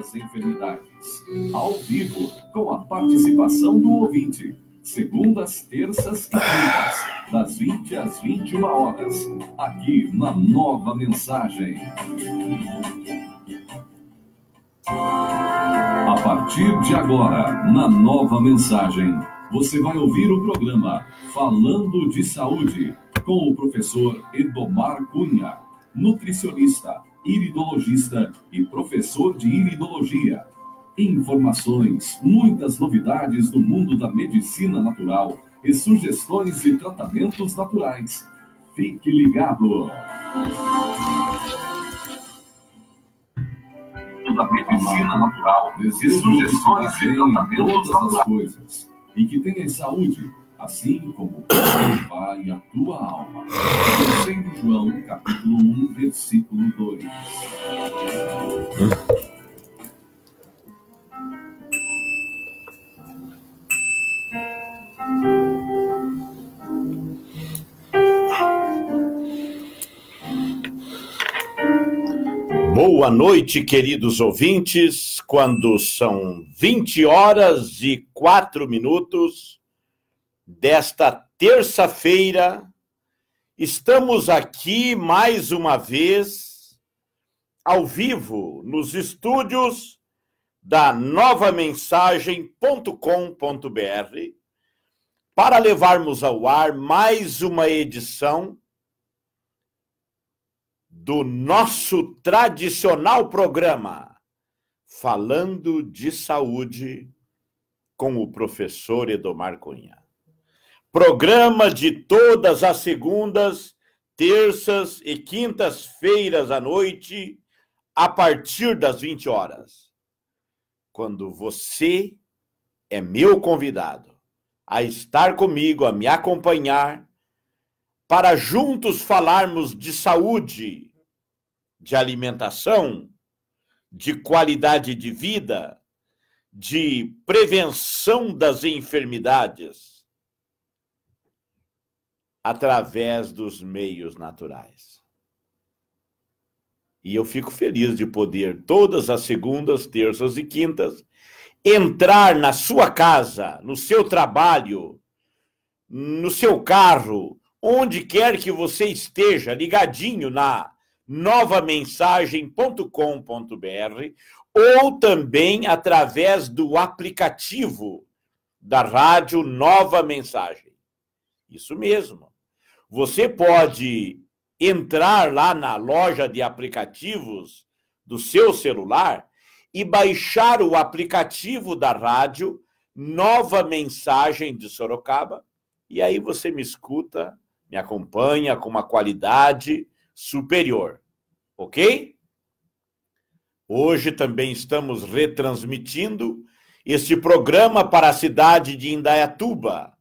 das enfermidades. Ao vivo, com a participação do ouvinte. Segundas, terças e quintas, das 20 às 21 horas, aqui na Nova Mensagem. A partir de agora, na Nova Mensagem, você vai ouvir o programa Falando de Saúde, com o professor Edomar Cunha, nutricionista iridologista e professor de iridologia. Informações, muitas novidades do mundo da medicina natural e sugestões de tratamentos naturais. Fique ligado! Da medicina natural, e sugestões de tratamentos coisas E que tenha saúde assim como vai a tua alma. Sendo João, capítulo 1, versículo 2. Boa noite, queridos ouvintes. Quando são 20 horas e 4 minutos, desta terça-feira, estamos aqui mais uma vez, ao vivo, nos estúdios da novamensagem.com.br, para levarmos ao ar mais uma edição do nosso tradicional programa Falando de Saúde com o professor Edomar Cunha. Programa de todas as segundas, terças e quintas-feiras à noite, a partir das 20 horas. Quando você é meu convidado a estar comigo, a me acompanhar, para juntos falarmos de saúde, de alimentação, de qualidade de vida, de prevenção das enfermidades através dos meios naturais. E eu fico feliz de poder, todas as segundas, terças e quintas, entrar na sua casa, no seu trabalho, no seu carro, onde quer que você esteja, ligadinho na novamensagem.com.br ou também através do aplicativo da rádio Nova Mensagem. Isso mesmo. Você pode entrar lá na loja de aplicativos do seu celular e baixar o aplicativo da rádio Nova Mensagem de Sorocaba. E aí você me escuta, me acompanha com uma qualidade superior. Ok? Hoje também estamos retransmitindo este programa para a cidade de Indaiatuba,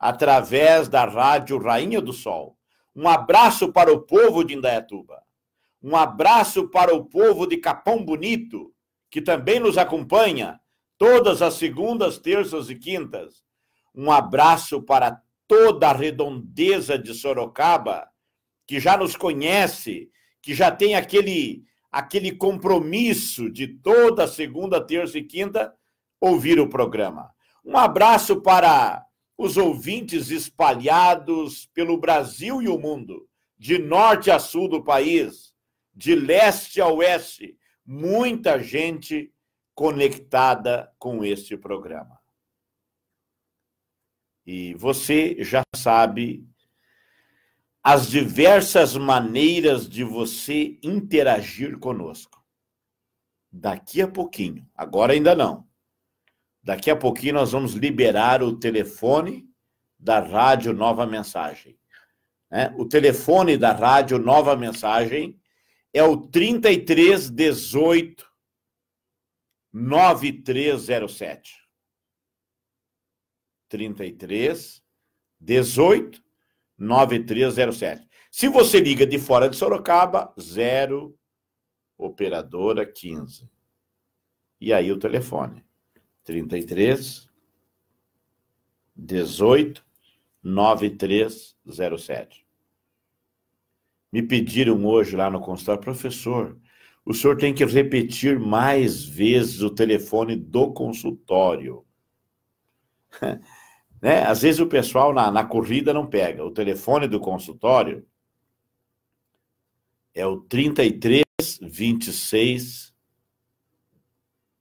através da rádio Rainha do Sol. Um abraço para o povo de Indaiatuba. Um abraço para o povo de Capão Bonito, que também nos acompanha todas as segundas, terças e quintas. Um abraço para toda a redondeza de Sorocaba, que já nos conhece, que já tem aquele aquele compromisso de toda segunda, terça e quinta ouvir o programa. Um abraço para os ouvintes espalhados pelo Brasil e o mundo, de norte a sul do país, de leste a oeste, muita gente conectada com este programa. E você já sabe as diversas maneiras de você interagir conosco. Daqui a pouquinho, agora ainda não. Daqui a pouquinho nós vamos liberar o telefone da Rádio Nova Mensagem. Né? O telefone da Rádio Nova Mensagem é o 3318 9307. 33 18 9307. Se você liga de fora de Sorocaba, 0 operadora 15. E aí o telefone 33 18 9307. Me pediram hoje lá no consultório, professor, o senhor tem que repetir mais vezes o telefone do consultório. né? Às vezes o pessoal na, na corrida não pega. O telefone do consultório é o 33 26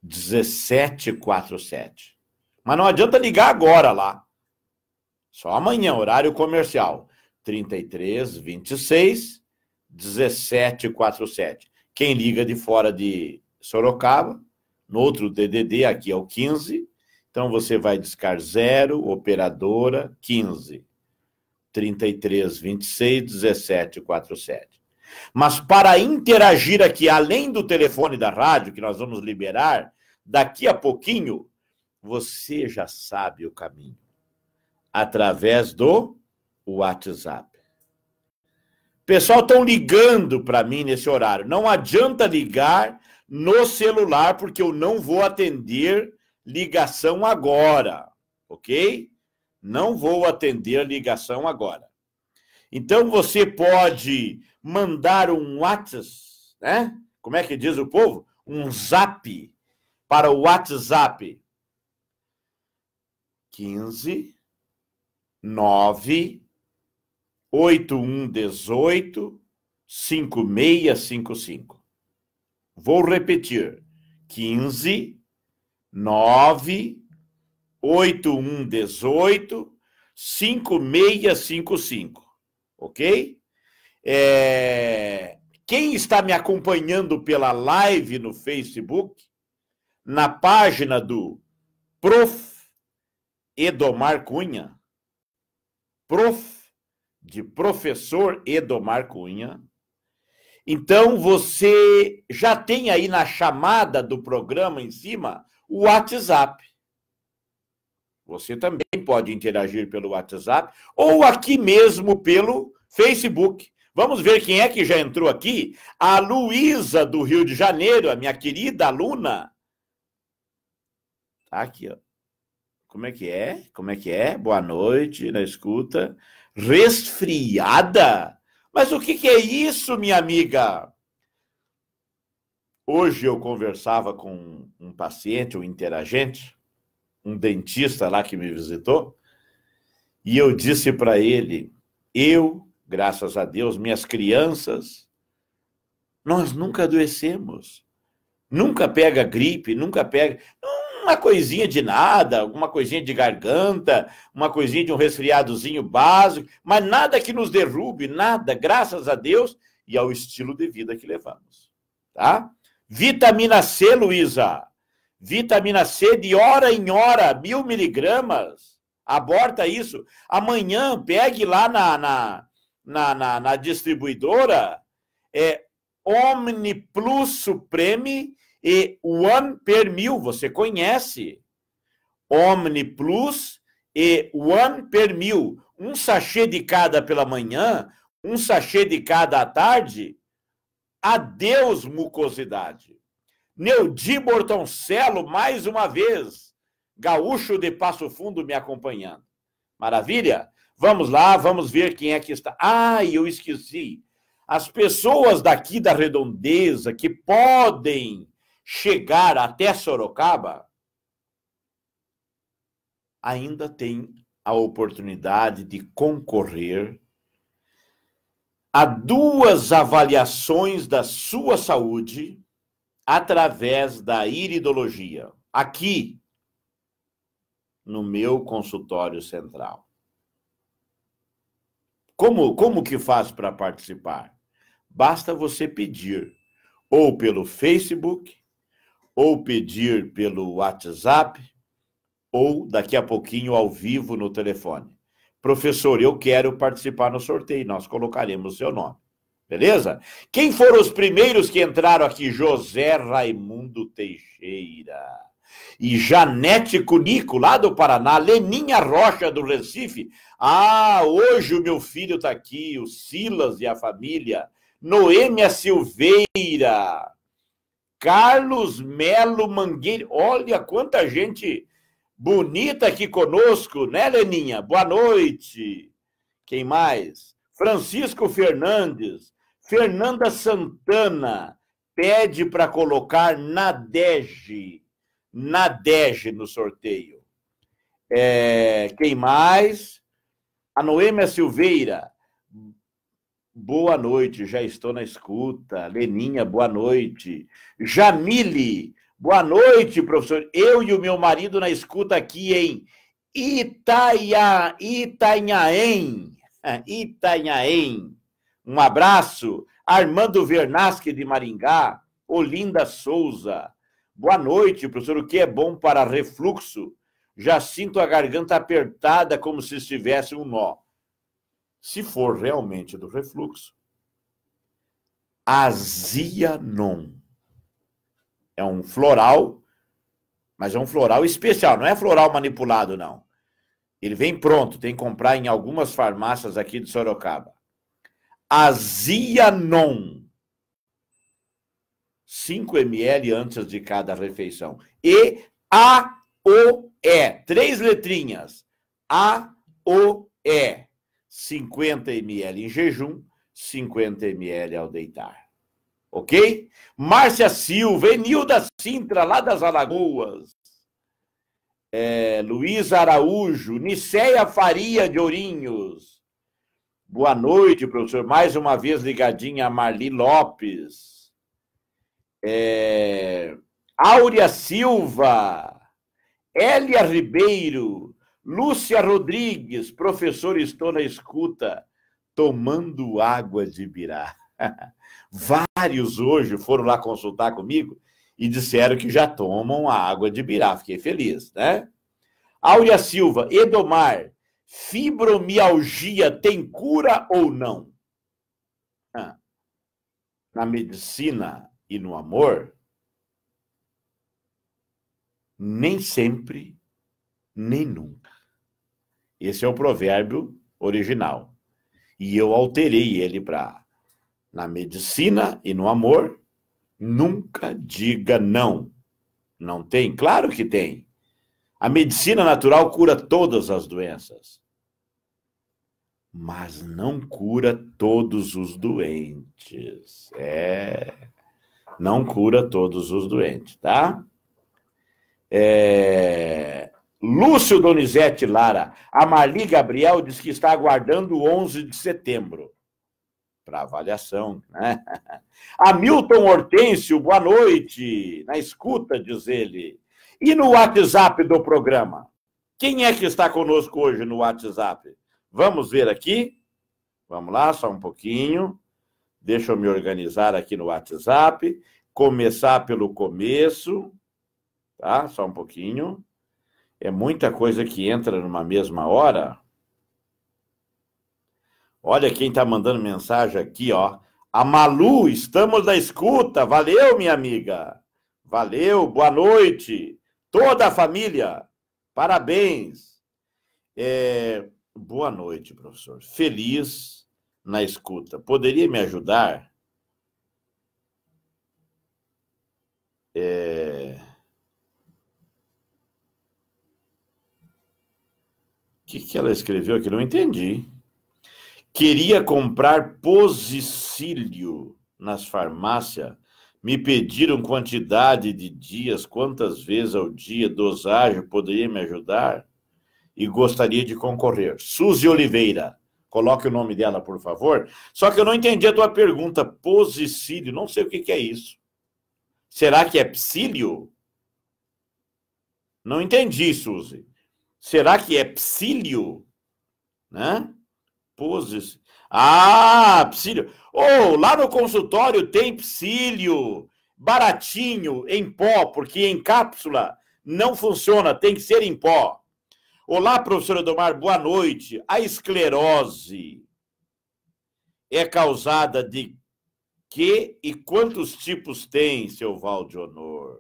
1747. Mas não adianta ligar agora lá. Só amanhã, horário comercial. 33 26 1747. Quem liga de fora de Sorocaba, no outro DDD, aqui é o 15. Então você vai discar 0, operadora 15 33 26 1747. Mas para interagir aqui, além do telefone da rádio, que nós vamos liberar, daqui a pouquinho, você já sabe o caminho. Através do WhatsApp. Pessoal, estão ligando para mim nesse horário. Não adianta ligar no celular, porque eu não vou atender ligação agora, ok? Não vou atender ligação agora. Então você pode mandar um WhatsApp, né? Como é que diz o povo? Um zap para o WhatsApp. 15 9 81 18 5655. Vou repetir. 15 9 81 18 5655 ok? É... Quem está me acompanhando pela live no Facebook, na página do Prof. Edomar Cunha, Prof. de Professor Edomar Cunha, então você já tem aí na chamada do programa em cima o WhatsApp. Você também pode interagir pelo WhatsApp ou aqui mesmo pelo Facebook. Vamos ver quem é que já entrou aqui. A Luísa do Rio de Janeiro, a minha querida aluna. Tá aqui, ó. Como é que é? Como é que é? Boa noite, na escuta. Resfriada? Mas o que, que é isso, minha amiga? Hoje eu conversava com um paciente, um interagente, um dentista lá que me visitou, e eu disse para ele: eu, graças a Deus, minhas crianças, nós nunca adoecemos. Nunca pega gripe, nunca pega uma coisinha de nada, alguma coisinha de garganta, uma coisinha de um resfriadozinho básico, mas nada que nos derrube, nada, graças a Deus e ao estilo de vida que levamos, tá? Vitamina C, Luísa. Vitamina C de hora em hora, mil miligramas. Aborta isso. Amanhã, pegue lá na, na, na, na, na distribuidora é, Plus Supreme e One per mil. Você conhece? Omni Plus e One per mil. Um sachê de cada pela manhã, um sachê de cada à tarde. Adeus, mucosidade. Neudi Bortoncelo, mais uma vez. Gaúcho de Passo Fundo me acompanhando. Maravilha? Vamos lá, vamos ver quem é que está. Ah, eu esqueci. As pessoas daqui da redondeza que podem chegar até Sorocaba ainda tem a oportunidade de concorrer a duas avaliações da sua saúde através da iridologia, aqui no meu consultório central. Como, como que faz para participar? Basta você pedir ou pelo Facebook, ou pedir pelo WhatsApp, ou daqui a pouquinho ao vivo no telefone. Professor, eu quero participar no sorteio, nós colocaremos seu nome. Beleza? Quem foram os primeiros que entraram aqui? José Raimundo Teixeira. E Janete Cunico, lá do Paraná, Leninha Rocha, do Recife. Ah, hoje o meu filho está aqui, o Silas e a família. Noêmia Silveira, Carlos Melo Mangueira. Olha quanta gente bonita aqui conosco, né, Leninha? Boa noite. Quem mais? Francisco Fernandes, Fernanda Santana pede para colocar Nadege, Nadege no sorteio. É, quem mais? A Noêmia Silveira. Boa noite, já estou na escuta. Leninha, boa noite. Jamile, boa noite, professor. Eu e o meu marido na escuta aqui em Itaia, Itanhaém. Itanhaém. Um abraço, Armando Vernasque de Maringá, Olinda Souza. Boa noite, professor. O que é bom para refluxo? Já sinto a garganta apertada como se estivesse um nó. Se for realmente do refluxo, Azianon. É um floral, mas é um floral especial, não é floral manipulado, não. Ele vem pronto, tem que comprar em algumas farmácias aqui de Sorocaba. Azianon. 5 ml antes de cada refeição. E a o e três letrinhas. a o e 50 ml em jejum, 50 ml ao deitar. Ok? Márcia Silva, Enilda Sintra, lá das Alagoas. É, Luiz Araújo, Niceia Faria de Ourinhos. Boa noite, professor. Mais uma vez ligadinha a Marli Lopes. É... Áurea Silva. Elia Ribeiro. Lúcia Rodrigues. Professor, estou na escuta. Tomando água de birá. Vários hoje foram lá consultar comigo e disseram que já tomam a água de birá. Fiquei feliz, né? Áurea Silva, Edomar, Fibromialgia tem cura ou não? Ah, na medicina e no amor, nem sempre, nem nunca. Esse é o provérbio original. E eu alterei ele para na medicina e no amor, nunca diga não. Não tem? Claro que tem. A medicina natural cura todas as doenças, mas não cura todos os doentes. É, não cura todos os doentes, tá? É... Lúcio Donizete Lara, a Marli Gabriel diz que está aguardando o 11 de setembro para avaliação, né? Hamilton Hortêncio, boa noite, na escuta, diz ele. E no WhatsApp do programa? Quem é que está conosco hoje no WhatsApp? Vamos ver aqui. Vamos lá, só um pouquinho. Deixa eu me organizar aqui no WhatsApp. Começar pelo começo, tá? Só um pouquinho. É muita coisa que entra numa mesma hora. Olha quem está mandando mensagem aqui, ó. A Malu, estamos na escuta. Valeu, minha amiga. Valeu, boa noite. Toda a família, parabéns. É, boa noite, professor. Feliz na escuta. Poderia me ajudar? É... O que, que ela escreveu aqui? Não entendi. Queria comprar posicílio nas farmácias me pediram quantidade de dias, quantas vezes ao dia, dosagem, poderia me ajudar? E gostaria de concorrer. Suzy Oliveira, coloque o nome dela, por favor. Só que eu não entendi a tua pergunta. Posicílio, não sei o que, que é isso. Será que é psílio? Não entendi, Suzy. Será que é psílio? Né? Posicílio. Ah, psílio. Ou oh, lá no consultório tem psílio, baratinho, em pó, porque em cápsula não funciona, tem que ser em pó. Olá, professora Domar, boa noite. A esclerose é causada de que e quantos tipos tem, seu Valde Honor?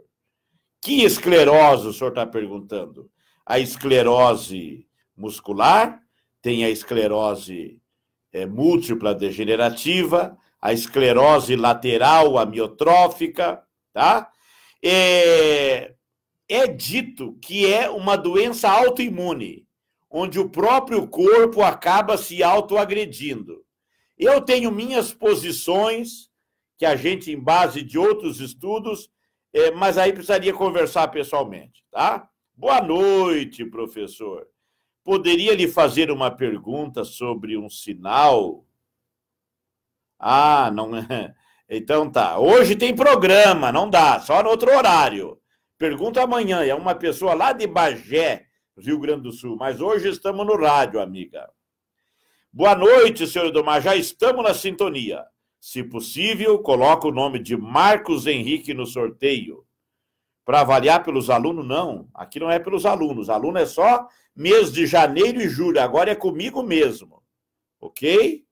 Que esclerose o senhor está perguntando? A esclerose muscular, tem a esclerose é, múltipla degenerativa, a esclerose lateral amiotrófica, tá? É, é dito que é uma doença autoimune, onde o próprio corpo acaba se autoagredindo. Eu tenho minhas posições, que a gente, em base de outros estudos, é, mas aí precisaria conversar pessoalmente, tá? Boa noite, professor. Poderia lhe fazer uma pergunta sobre um sinal? Ah, não. É. Então tá. Hoje tem programa, não dá, só no outro horário. Pergunta amanhã, é uma pessoa lá de Bagé, Rio Grande do Sul, mas hoje estamos no rádio, amiga. Boa noite, senhor Edomar, já estamos na sintonia. Se possível, coloca o nome de Marcos Henrique no sorteio. Para avaliar pelos alunos, não. Aqui não é pelos alunos. Aluno é só mês de janeiro e julho, agora é comigo mesmo. Ok?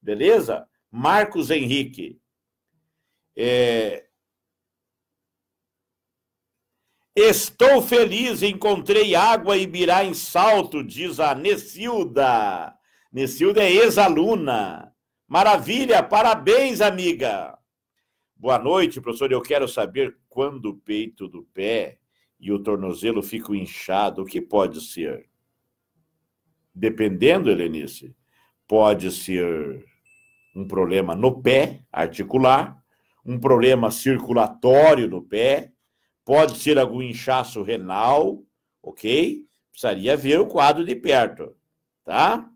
Beleza? Marcos Henrique. É... Estou feliz, encontrei água e birá em salto, diz a Nessilda. Nessilda é ex-aluna. Maravilha, parabéns, amiga. Boa noite, professor. Eu quero saber quando o peito do pé e o tornozelo fica inchado, o que pode ser? Dependendo, Helenice, pode ser um problema no pé articular, um problema circulatório no pé, pode ser algum inchaço renal, ok? Precisaria ver o quadro de perto, tá?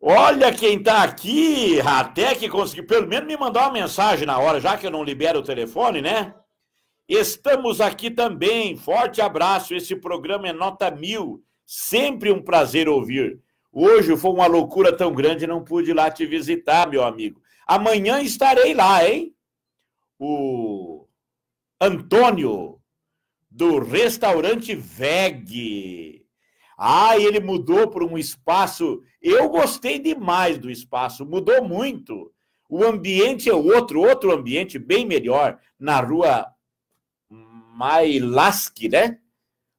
Olha quem tá aqui, até que conseguiu, pelo menos me mandar uma mensagem na hora, já que eu não libero o telefone, né? Estamos aqui também. Forte abraço. Esse programa é nota mil. Sempre um prazer ouvir. Hoje foi uma loucura tão grande, não pude ir lá te visitar, meu amigo. Amanhã estarei lá, hein? O Antônio, do restaurante VEG. Ah, ele mudou para um espaço. Eu gostei demais do espaço, mudou muito. O ambiente é outro, outro ambiente bem melhor, na rua Mailasque, né?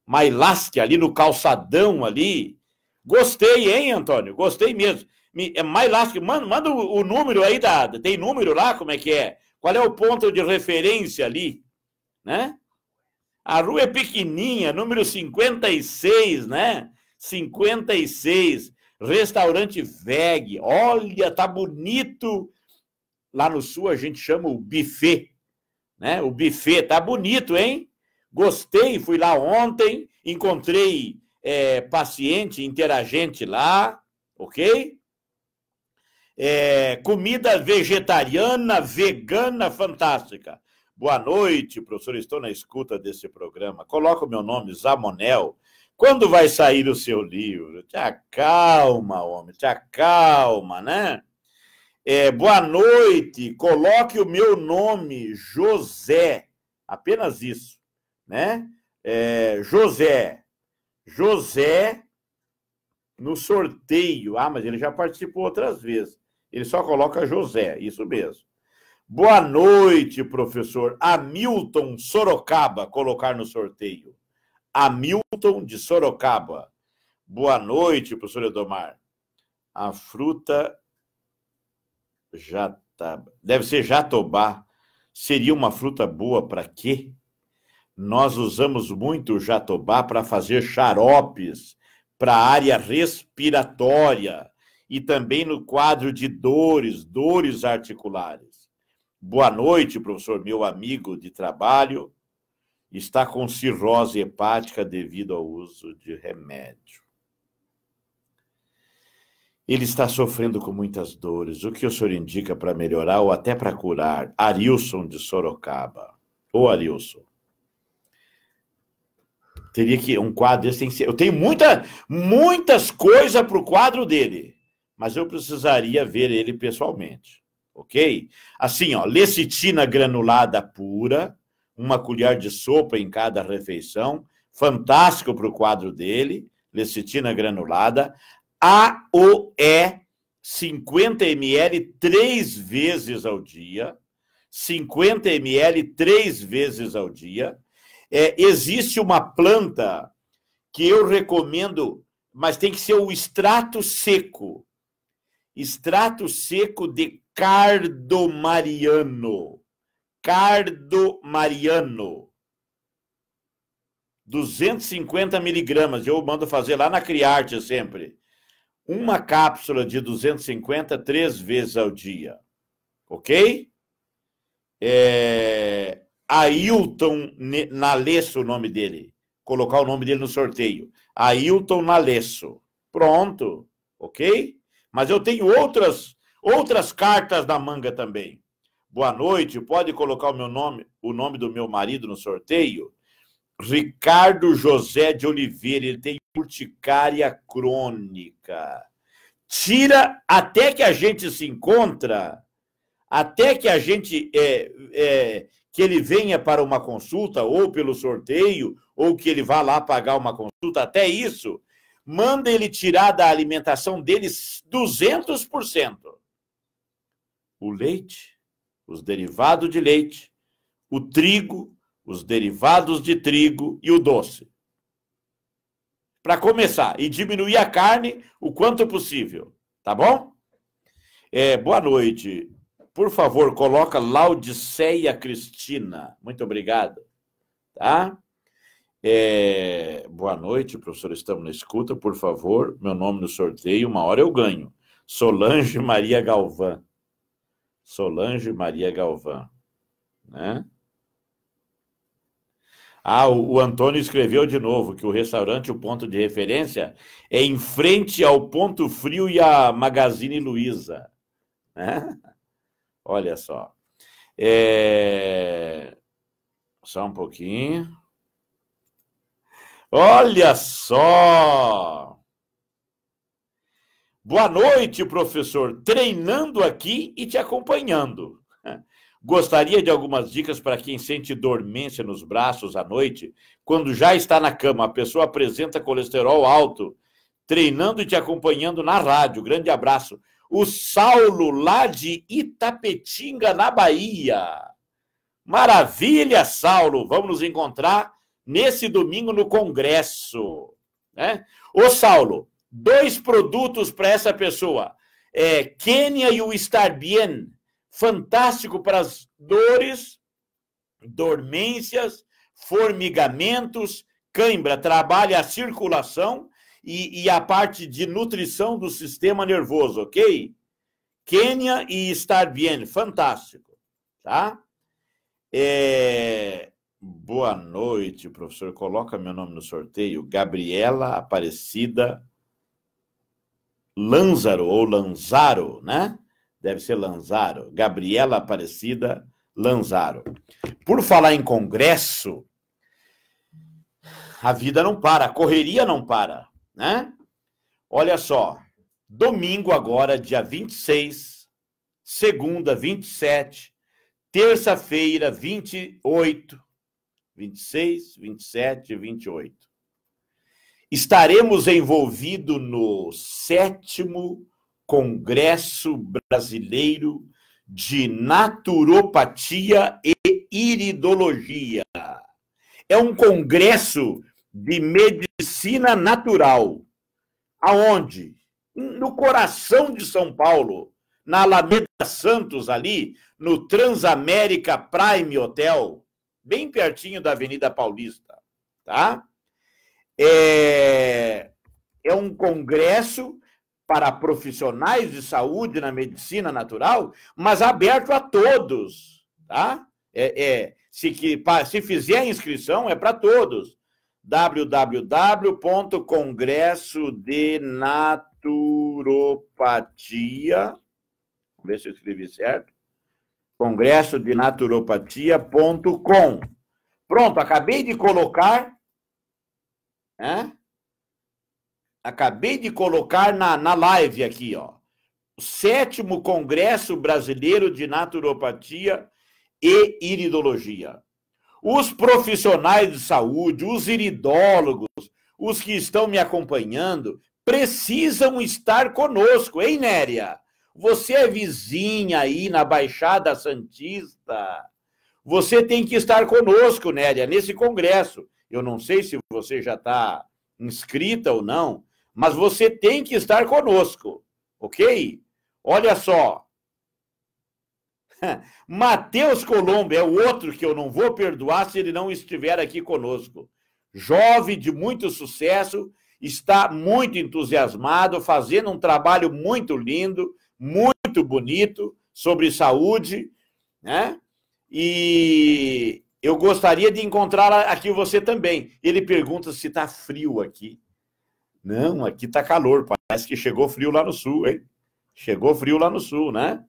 Mailasque, ali no calçadão ali. Gostei, hein, Antônio? Gostei mesmo. Me, é Mailasque, manda, manda o, número aí da. Tem número lá? Como é que é? Qual é o ponto de referência ali? Né? A rua é pequenininha, número 56, né? 56. Restaurante VEG. Olha, tá bonito. Lá no sul a gente chama o buffet, né? O buffet tá bonito, hein? Gostei, fui lá ontem, encontrei é, paciente interagente lá, ok? É, comida vegetariana, vegana, fantástica. Boa noite, professor. Estou na escuta desse programa. Coloca o meu nome, Zamonel. Quando vai sair o seu livro? Te acalma, homem, te acalma, né? É, boa noite, coloque o meu nome, José. Apenas isso né? É, José. José no sorteio. Ah, mas ele já participou outras vezes. Ele só coloca José, isso mesmo. Boa noite, professor. Hamilton Sorocaba, colocar no sorteio. Hamilton de Sorocaba. Boa noite, professor Edomar. A fruta jataba. Deve ser jatobá. Seria uma fruta boa para quê? Nós usamos muito o jatobá para fazer xaropes para a área respiratória e também no quadro de dores, dores articulares. Boa noite, professor, meu amigo de trabalho. Está com cirrose hepática devido ao uso de remédio. Ele está sofrendo com muitas dores. O que o senhor indica para melhorar ou até para curar? Arilson de Sorocaba. Ô, Arilson, Teria que. Um quadro desse tem que ser. Eu tenho muita, muitas coisas para o quadro dele, mas eu precisaria ver ele pessoalmente. Ok? Assim, ó, lecitina granulada pura, uma colher de sopa em cada refeição, fantástico para o quadro dele, lecitina granulada. AOE 50 ml três vezes ao dia. 50 ml três vezes ao dia. É, existe uma planta que eu recomendo, mas tem que ser o extrato seco. Extrato seco de cardomariano. Cardomariano. 250 miligramas, eu mando fazer lá na Criarte sempre. Uma cápsula de 250 três vezes ao dia. Ok? É... Ailton Nalesso, o nome dele. Colocar o nome dele no sorteio. Ailton Nalesso. Pronto, ok? Mas eu tenho outras outras cartas na manga também. Boa noite, pode colocar o meu nome, o nome do meu marido no sorteio? Ricardo José de Oliveira, ele tem urticária crônica. Tira até que a gente se encontra, até que a gente é, é, que ele venha para uma consulta, ou pelo sorteio, ou que ele vá lá pagar uma consulta, até isso, manda ele tirar da alimentação deles 200%. O leite, os derivados de leite, o trigo, os derivados de trigo e o doce. Para começar, e diminuir a carne o quanto possível, tá bom? É, boa noite, por favor, coloca Laudiceia Cristina. Muito obrigado. Tá? É, boa noite, professor. Estamos na escuta, por favor. Meu nome no sorteio, uma hora eu ganho. Solange Maria Galvão. Solange Maria Galvão. Né? Ah, o, Antônio escreveu de novo que o restaurante, o ponto de referência, é em frente ao Ponto Frio e a Magazine Luiza. Né? Olha só. É... Só um pouquinho. Olha só! Boa noite, professor. Treinando aqui e te acompanhando. Gostaria de algumas dicas para quem sente dormência nos braços à noite, quando já está na cama, a pessoa apresenta colesterol alto, treinando e te acompanhando na rádio. Grande abraço o Saulo lá de Itapetinga, na Bahia. Maravilha, Saulo! Vamos nos encontrar nesse domingo no Congresso. Né? Ô, Saulo, dois produtos para essa pessoa. É, Quênia e o Estar Bien. Fantástico para as dores, dormências, formigamentos, cãibra, trabalha a circulação e, e a parte de nutrição do sistema nervoso, ok? Quênia e estar bem, fantástico, tá? É... Boa noite, professor. Coloca meu nome no sorteio. Gabriela Aparecida Lanzaro, ou Lanzaro, né? Deve ser Lanzaro. Gabriela Aparecida Lanzaro. Por falar em congresso, a vida não para, a correria não para né? Olha só, domingo agora, dia 26, segunda, 27, terça-feira, 28, 26, 27 28. Estaremos envolvidos no sétimo Congresso Brasileiro de Naturopatia e Iridologia. É um congresso de medicina Medicina Natural. Aonde? No coração de São Paulo, na Alameda Santos, ali, no Transamérica Prime Hotel, bem pertinho da Avenida Paulista, tá? É, é um congresso para profissionais de saúde na medicina natural, mas aberto a todos, tá? É, é se, que, se fizer a inscrição, é para todos www.congressodenaturopatia. Vamos ver se eu escrevi certo. Congresso de Naturopatia.com. Pronto, acabei de colocar. Né? Acabei de colocar na, na live aqui, ó. O sétimo Congresso Brasileiro de Naturopatia e Iridologia. Os profissionais de saúde, os iridólogos, os que estão me acompanhando, precisam estar conosco, hein, Néria? Você é vizinha aí na Baixada Santista. Você tem que estar conosco, Néria, nesse congresso. Eu não sei se você já está inscrita ou não, mas você tem que estar conosco, ok? Olha só, Matheus Colombo é o outro que eu não vou perdoar se ele não estiver aqui conosco. Jovem de muito sucesso, está muito entusiasmado, fazendo um trabalho muito lindo, muito bonito sobre saúde, né? E eu gostaria de encontrar aqui você também. Ele pergunta se está frio aqui. Não, aqui está calor. Parece que chegou frio lá no sul, hein? Chegou frio lá no sul, né?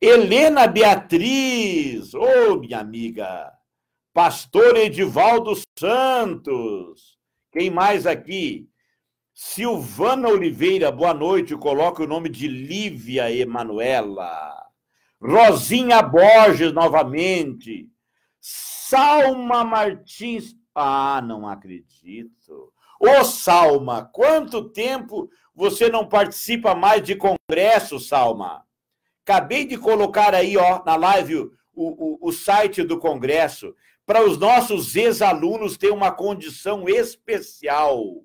Helena Beatriz, ô oh, minha amiga. Pastor Edivaldo Santos. Quem mais aqui? Silvana Oliveira, boa noite. Coloca o nome de Lívia Emanuela. Rosinha Borges, novamente. Salma Martins. Ah, não acredito. Ô, Salma, quanto tempo você não participa mais de congresso, Salma? Acabei de colocar aí, ó, na live o, o, o site do Congresso para os nossos ex-alunos ter uma condição especial.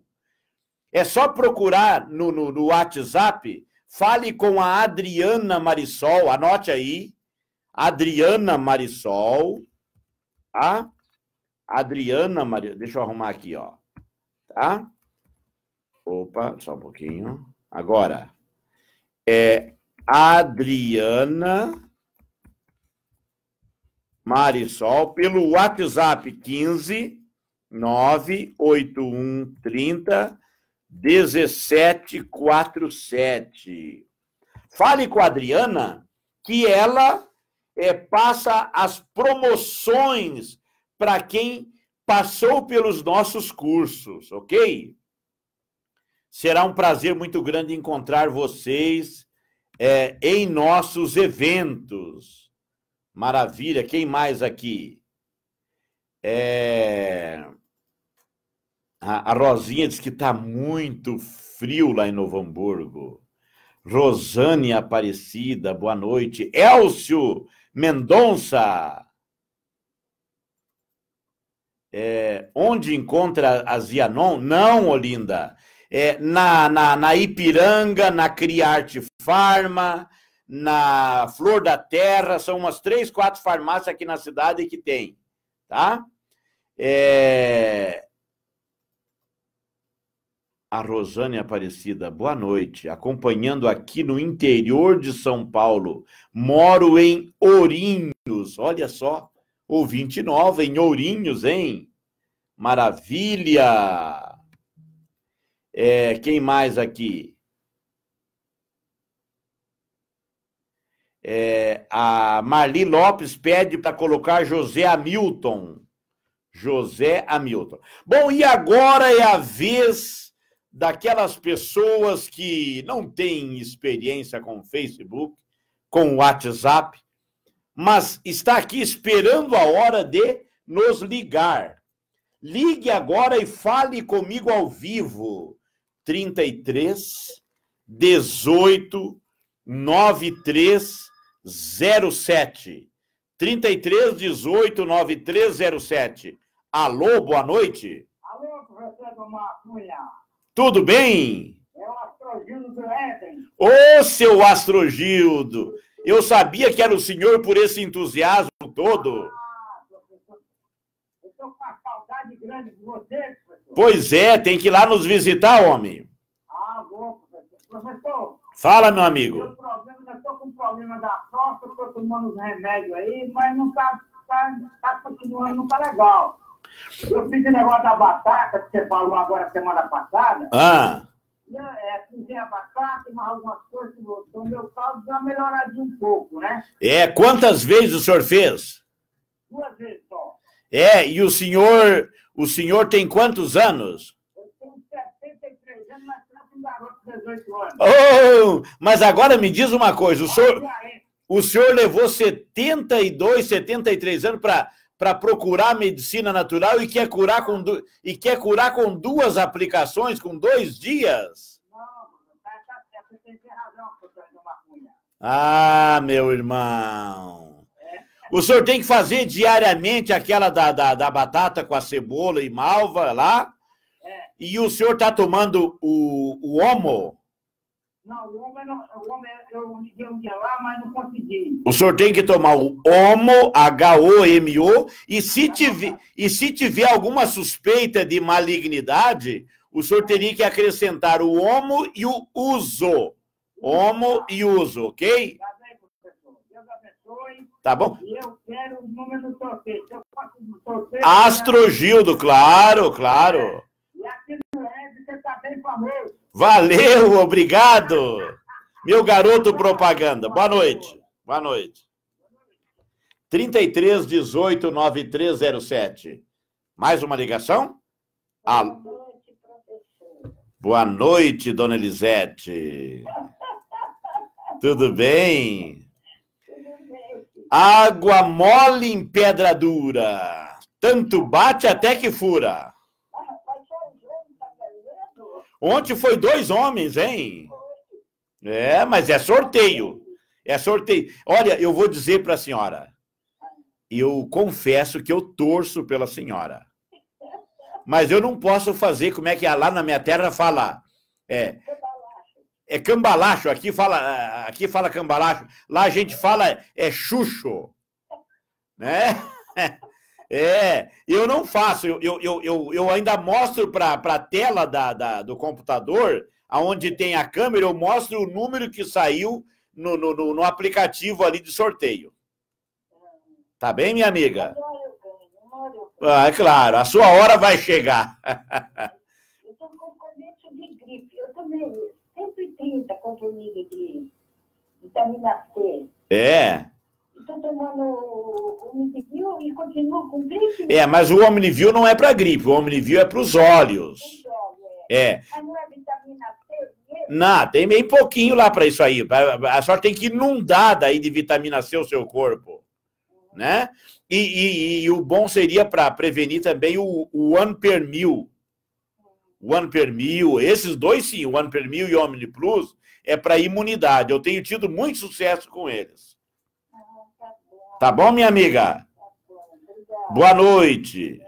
É só procurar no, no, no, WhatsApp, fale com a Adriana Marisol, anote aí, Adriana Marisol, tá? Adriana Marisol, deixa eu arrumar aqui, ó, tá? Opa, só um pouquinho. Agora, é Adriana Marisol pelo WhatsApp 15 981 30 1747. Fale com a Adriana que ela é, passa as promoções para quem passou pelos nossos cursos, ok? Será um prazer muito grande encontrar vocês é, em nossos eventos. Maravilha. Quem mais aqui? É... A, a Rosinha diz que está muito frio lá em Novo Hamburgo. Rosane Aparecida, boa noite. Elcio Mendonça. É, onde encontra a Zianon? Não, Olinda é, na, na, na Ipiranga, na Criarte Farma, na Flor da Terra, são umas três, quatro farmácias aqui na cidade que tem, tá? É... A Rosane Aparecida, boa noite. Acompanhando aqui no interior de São Paulo. Moro em Ourinhos. Olha só, ouvinte nova em Ourinhos, hein? Maravilha! É, quem mais aqui? É, a Marli Lopes pede para colocar José Hamilton. José Hamilton. Bom, e agora é a vez daquelas pessoas que não têm experiência com Facebook, com WhatsApp, mas está aqui esperando a hora de nos ligar. Ligue agora e fale comigo ao vivo. 33 18 9307. 33 18 9307. Alô, boa noite. Alô, professor Marcunha. Tudo bem? É o Astrogildo do Éden. Ô, seu Astrogildo, eu sabia que era o senhor por esse entusiasmo todo. Ah, professor, eu estou com uma saudade grande de você, Pois é, tem que ir lá nos visitar, homem. Ah, vou, professor. Fala, meu amigo. Eu estou com problema da próstata, estou tomando os remédios aí, mas não está tá, tá continuando, não está legal. Eu fiz o negócio da batata, que você falou agora semana passada. Ah. Eu, né, é, fiz a batata e mais algumas coisas que voltou. Meu caldo deu uma melhoradinha um pouco, né? É, quantas vezes o senhor fez? Duas vezes só. É, e o senhor o senhor tem quantos anos? Eu tenho 73 anos, mas um garoto de 18 anos. Oh, mas agora me diz uma coisa, o senhor, levou 72, 73 anos para procurar medicina natural e quer, curar com duas aplicações, com dois dias? Não, tá, tá você tem razão, porque eu é uma Ah, meu irmão. O senhor tem que fazer diariamente aquela da, da, da batata com a cebola e malva lá? É. E o senhor está tomando o, o homo? Não, o homo, é não, o homem é, eu liguei um dia lá, mas não consegui. O senhor tem que tomar o homo, H-O-M-O, e se, tiver, e se tiver alguma suspeita de malignidade, o senhor teria que acrescentar o homo e o uso. Homo e uso, ok? Tá Tá bom? Eu quero o nome do sorteio. Eu faço o sorteio. Astro Gildo, claro, claro. E aqui no Ed, você está bem famoso. Valeu, obrigado. Meu garoto propaganda. Boa noite. Boa noite. 33 18 9307. Mais uma ligação? Boa noite, professor. Boa noite, dona Elisete. Tudo bem? Água mole em pedra dura, tanto bate até que fura. Ontem foi dois homens, hein? É, mas é sorteio. É sorteio. Olha, eu vou dizer para a senhora. Eu confesso que eu torço pela senhora. Mas eu não posso fazer, como é que é lá na minha terra fala? É, é cambalacho, aqui fala, aqui fala cambalacho, lá a gente fala é xuxo, né? É, eu não faço, eu, eu, eu, eu ainda mostro para a tela da, da, do computador, aonde tem a câmera, eu mostro o número que saiu no, no, no aplicativo ali de sorteio. Tá bem, minha amiga? Ah, é claro, a sua hora vai chegar. 30 comprimidos de vitamina C. É. Estou tomando o Omnivil e continuo com gripe. É, mas o Omnivil não é para gripe, o Omnivil é para os olhos. É. Mas não é vitamina C Não, tem meio pouquinho lá para isso aí. A senhora tem que inundar daí de vitamina C o seu corpo. Né? E, e, e o bom seria para prevenir também o, o one per mil, One per mil, esses dois sim, One per mil e Omni Plus, é para imunidade. Eu tenho tido muito sucesso com eles. Tá bom, minha amiga? Boa noite.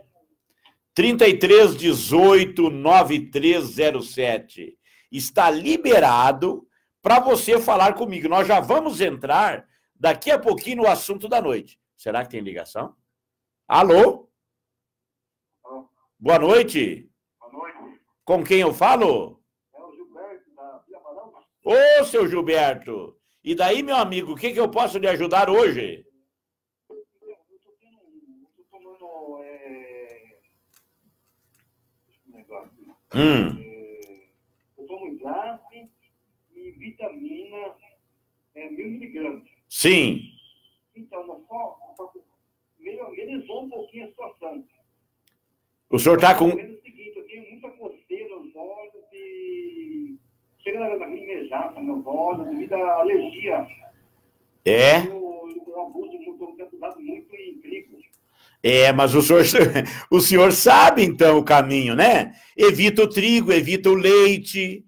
33 18 9307. Está liberado para você falar comigo. Nós já vamos entrar daqui a pouquinho no assunto da noite. Será que tem ligação? Alô? Boa noite. Com quem eu falo? É o Gilberto, da Vila Amaral. Né? Ô, seu Gilberto! E daí, meu amigo, o que, que eu posso lhe ajudar hoje? Eu estou tomando. É, deixa eu ver um negócio. É, eu tomo enlace e vitamina é, mil miligramas. Sim. Então, mas só melhorizou um pouquinho a situação. O senhor está com. É o seguinte, eu tenho muita coisa coceira aos olhos e chega na grimejata meus olhos, devido à alergia. É? O, muito É, mas o senhor, o senhor sabe então o caminho, né? Evita o trigo, evita o leite.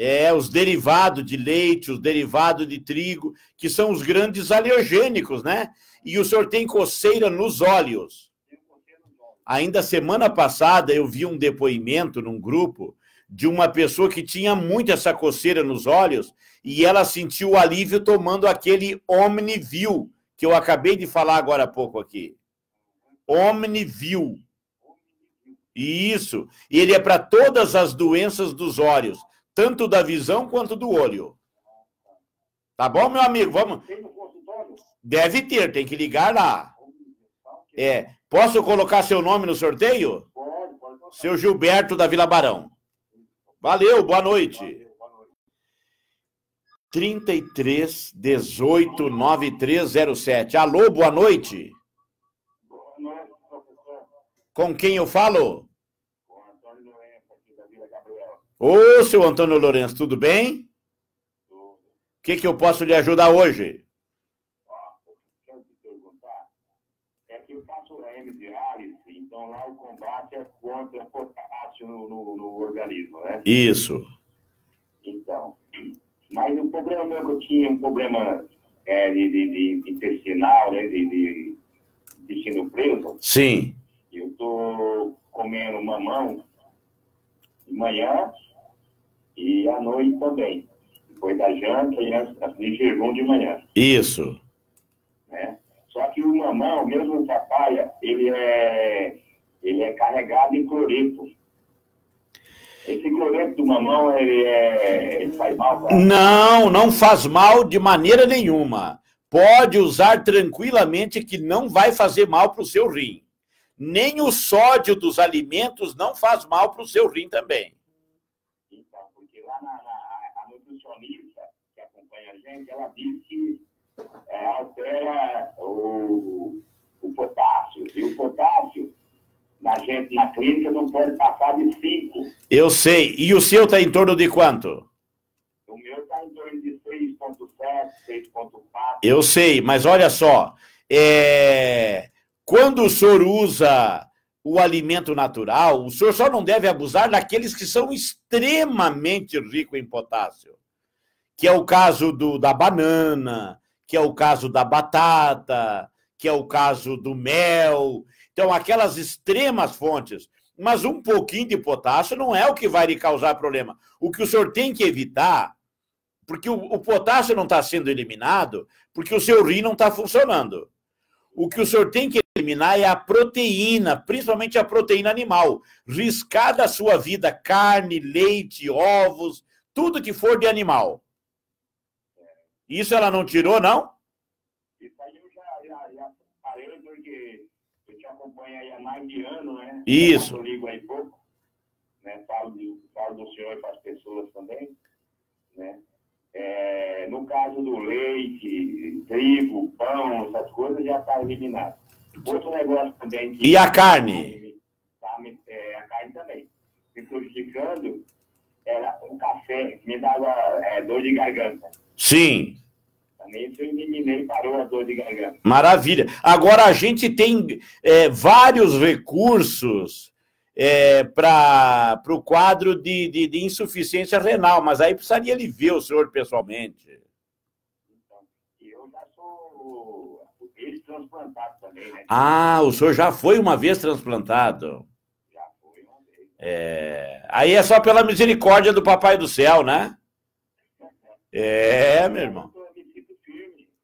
É, os derivados de leite, os derivados de trigo, que são os grandes alergênicos, né? E o senhor tem coceira nos olhos. Ainda semana passada eu vi um depoimento num grupo de uma pessoa que tinha muito essa coceira nos olhos e ela sentiu alívio tomando aquele OmniView que eu acabei de falar agora há pouco aqui. E Isso. ele é para todas as doenças dos olhos, tanto da visão quanto do olho. Tá bom, meu amigo? Vamos. Deve ter, tem que ligar lá. É. Posso colocar seu nome no sorteio? Pode, pode colocar. Seu Gilberto da Vila Barão. Valeu, boa noite. Valeu, boa 33 18 9307. Alô, boa noite. Boa noite, professor. Com quem eu falo? Com Antônio Lourenço, aqui da Vila Gabriela. Ô, seu Antônio Lourenço, tudo bem? Tudo. O que, que eu posso lhe ajudar hoje? lá o combate é contra potássio no, no, no organismo, né? Isso. Então, mas o problema meu é que eu tinha, um problema é, de, de, de, intestinal, né? De, de intestino preso. Sim. Eu tô comendo mamão de manhã e à noite também. Depois da janta e antes de jejum de manhã. Isso. Né? Só que o mamão, mesmo o papaya, ele é ele é carregado em cloreto. Esse cloreto do mamão, ele, é, ele faz mal? Cara? Né? Não, não faz mal de maneira nenhuma. Pode usar tranquilamente que não vai fazer mal para o seu rim. Nem o sódio dos alimentos não faz mal para o seu rim também. Então, porque lá na, na a nutricionista que acompanha a gente, ela diz que é, altera o, o potássio. E o potássio na gente na clínica não pode passar de 5. Eu sei. E o seu está em torno de quanto? O meu está em torno de 6,7, 6,4. Eu sei, mas olha só. É... Quando o senhor usa o alimento natural, o senhor só não deve abusar daqueles que são extremamente ricos em potássio, que é o caso do, da banana, que é o caso da batata, que é o caso do mel. Então, aquelas extremas fontes. Mas um pouquinho de potássio não é o que vai lhe causar problema. O que o senhor tem que evitar, porque o, o potássio não está sendo eliminado, porque o seu rim não está funcionando. O que o senhor tem que eliminar é a proteína, principalmente a proteína animal. Riscar da sua vida carne, leite, ovos, tudo que for de animal. Isso ela não tirou, não? aí há mais de ano, né? Isso. Eu ligo aí pouco, né? Falo, de, falo do senhor e para as pessoas também, né? É, no caso do leite, trigo, pão, essas coisas já está eliminado. Outro negócio também. Que e a carne? Tá, é, a carne também. Me prejudicando, era um café, que me dava é, dor de garganta. Sim imediatamente e parou a dor de garganta. Maravilha. Agora a gente tem é, vários recursos é, para o quadro de, de, de, insuficiência renal, mas aí precisaria ele ver o senhor pessoalmente. Então, eu já sou transplantado também, né? Ah, o senhor já foi uma vez transplantado. Já foi uma vez. É... Aí é só pela misericórdia do Papai do Céu, né? É, meu irmão.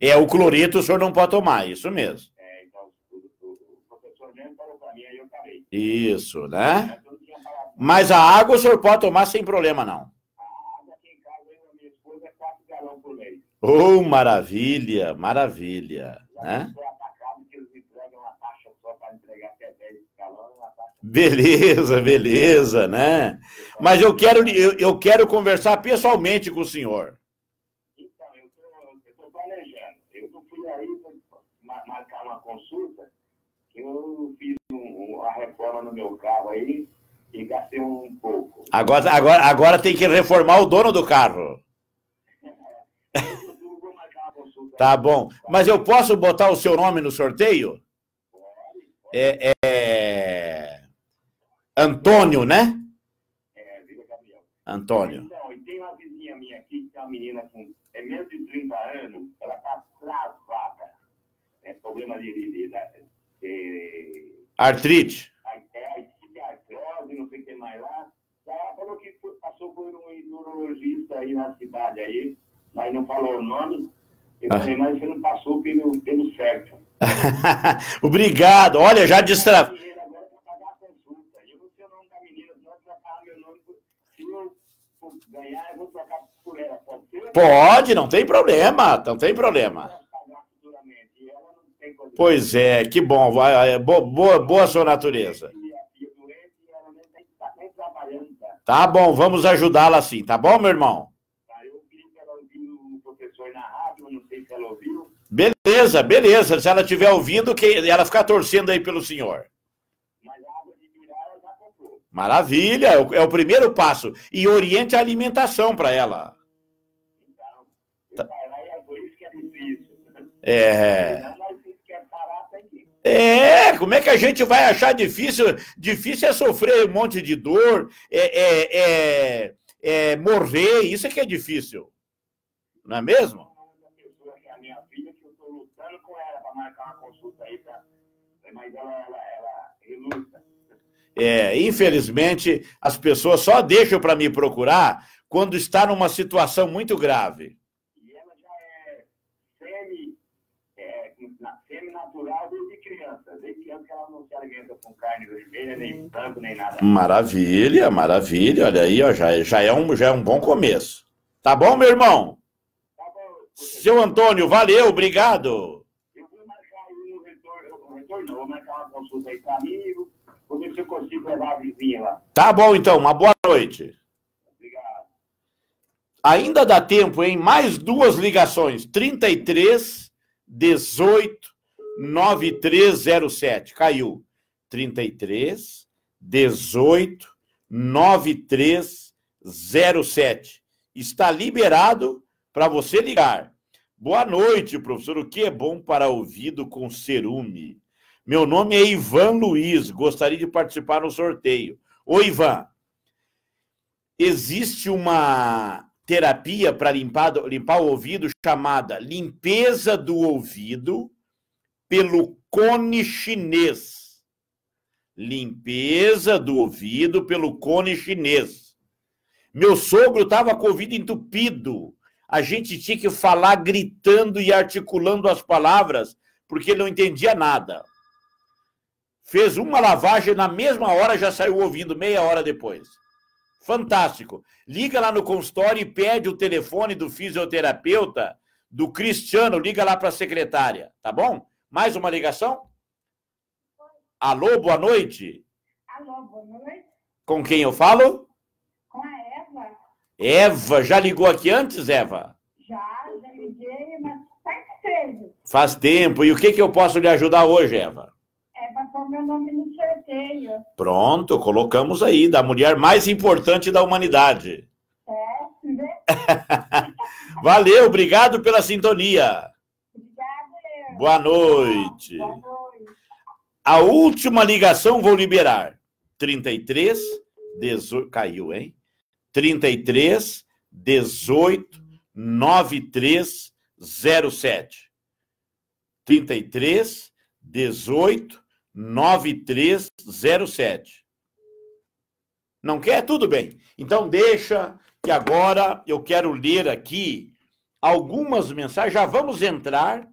É, o cloreto o senhor não pode tomar, isso mesmo. É, então, o professor mesmo falou para mim, aí eu acabei. Isso, né? Assim, Mas a água o senhor pode tomar sem problema, não. A água aqui em casa, eu e minha esposa, é 4 galões por mês. Oh, maravilha, maravilha, Já né? Beleza, beleza, né? Mas eu quero, eu, eu quero conversar pessoalmente com o senhor. eu fiz um, reforma no meu carro aí e gastei um pouco. Agora, agora, agora tem que reformar o dono do carro. tá bom. Mas eu posso botar o seu nome no sorteio? É, é... Antônio, né? É, Vila Gabriel. Antônio. Então, e tem uma vizinha minha aqui, que é uma menina com é menos de 30 anos, ela está travada. É problema de, de, de, Artrite. É, artrite, artrose, não sei o que mais lá. Ela falou que passou por um neurologista aí na cidade aí, mas não falou o nome. Eu ah. falei, mas você não passou pelo, pelo certo. Obrigado. Olha, já destravou. Pode, não tem problema, não tem problema. Pois é, que bom. Vai, boa, é, boa, boa sua natureza. Tá bom, vamos ajudá-la assim, tá bom, meu irmão? Beleza, beleza. Se ela estiver ouvindo, que ela ficar torcendo aí pelo senhor. Maravilha, é o é primeiro passo. E oriente a alimentação para ela. Então, é. É, como é que a gente vai achar difícil? Difícil é sofrer um monte de dor, é, é, é, é morrer, isso é que é difícil. Não é mesmo? É, infelizmente, as pessoas só deixam para me procurar quando está numa situação muito grave. ano que ela não se alimenta com carne vermelha, nem branco, uhum. nem nada. Maravilha, maravilha. Olha aí, ó, já, é, já, é um, já é um bom começo. Tá bom, meu irmão? Tá bom. Seu Antônio, valeu, obrigado. Eu vou marcar aí no retorno, retorno, vou marcar uma consulta aí comigo, vou ver se eu consigo levar a vizinha lá. Tá bom, então, uma boa noite. Obrigado. Ainda dá tempo, hein? Mais duas ligações, 33, 18, 9307. Caiu. 33 18 9307. Está liberado para você ligar. Boa noite, professor. O que é bom para ouvido com cerume? Meu nome é Ivan Luiz. Gostaria de participar no sorteio. oi Ivan, existe uma terapia para limpar, limpar o ouvido chamada limpeza do ouvido pelo cone chinês. Limpeza do ouvido pelo cone chinês. Meu sogro estava com o ouvido entupido. A gente tinha que falar gritando e articulando as palavras, porque ele não entendia nada. Fez uma lavagem, na mesma hora já saiu ouvindo, meia hora depois. Fantástico. Liga lá no consultório e pede o telefone do fisioterapeuta, do Cristiano, liga lá para a secretária, tá bom? Mais uma ligação? Alô, boa noite. Alô, boa noite. Com quem eu falo? Com a Eva. Eva, já ligou aqui antes, Eva? Já, já liguei, mas faz tempo. Faz tempo. E o que, que eu posso lhe ajudar hoje, Eva? É passar meu nome no sorteio. Pronto, colocamos aí, da mulher mais importante da humanidade. É, né? Valeu, obrigado pela sintonia. Boa noite. A última ligação vou liberar. 33, 18. Caiu, hein? 33, 18, 9307. 33, 18, 9307. Não quer? Tudo bem. Então deixa que agora eu quero ler aqui algumas mensagens. Já vamos entrar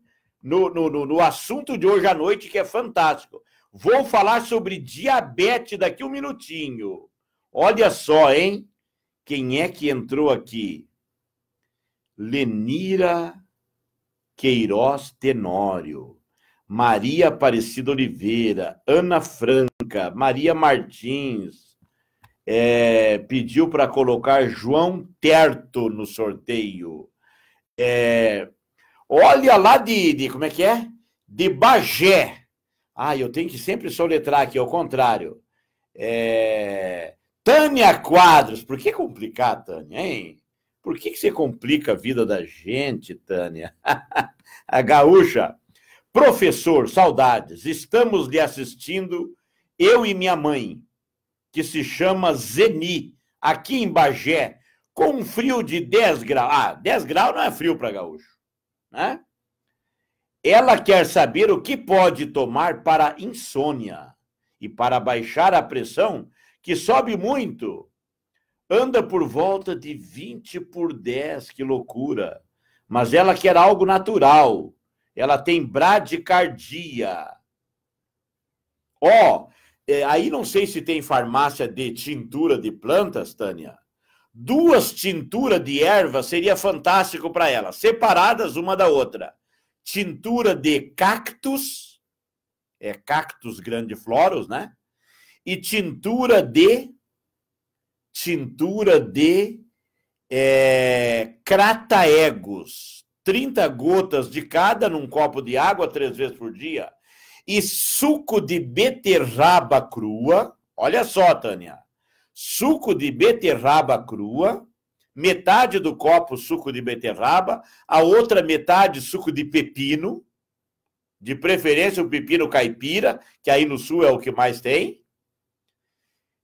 no, no, no, no assunto de hoje à noite, que é fantástico. Vou falar sobre diabetes daqui um minutinho. Olha só, hein? Quem é que entrou aqui? Lenira Queiroz Tenório, Maria Aparecida Oliveira, Ana Franca, Maria Martins. É, pediu para colocar João Terto no sorteio. É, Olha lá de, de, como é que é? De Bagé. Ah, eu tenho que sempre soletrar aqui, ao contrário. É... Tânia Quadros. Por que complicar, Tânia, hein? Por que, que você complica a vida da gente, Tânia? a gaúcha. Professor, saudades. Estamos lhe assistindo, eu e minha mãe, que se chama Zeni, aqui em Bagé, com um frio de 10 graus. Ah, 10 graus não é frio para gaúcho. Né? Ela quer saber o que pode tomar para insônia e para baixar a pressão, que sobe muito. Anda por volta de 20 por 10, que loucura. Mas ela quer algo natural. Ela tem bradicardia. Ó, oh, aí não sei se tem farmácia de tintura de plantas, Tânia duas tinturas de erva seria fantástico para ela, separadas uma da outra. Tintura de cactus, é cactus grandiflorus, né? E tintura de tintura de é, crataegos. 30 gotas de cada num copo de água três vezes por dia. E suco de beterraba crua. Olha só, Tânia suco de beterraba crua, metade do copo suco de beterraba, a outra metade suco de pepino, de preferência o pepino caipira, que aí no sul é o que mais tem.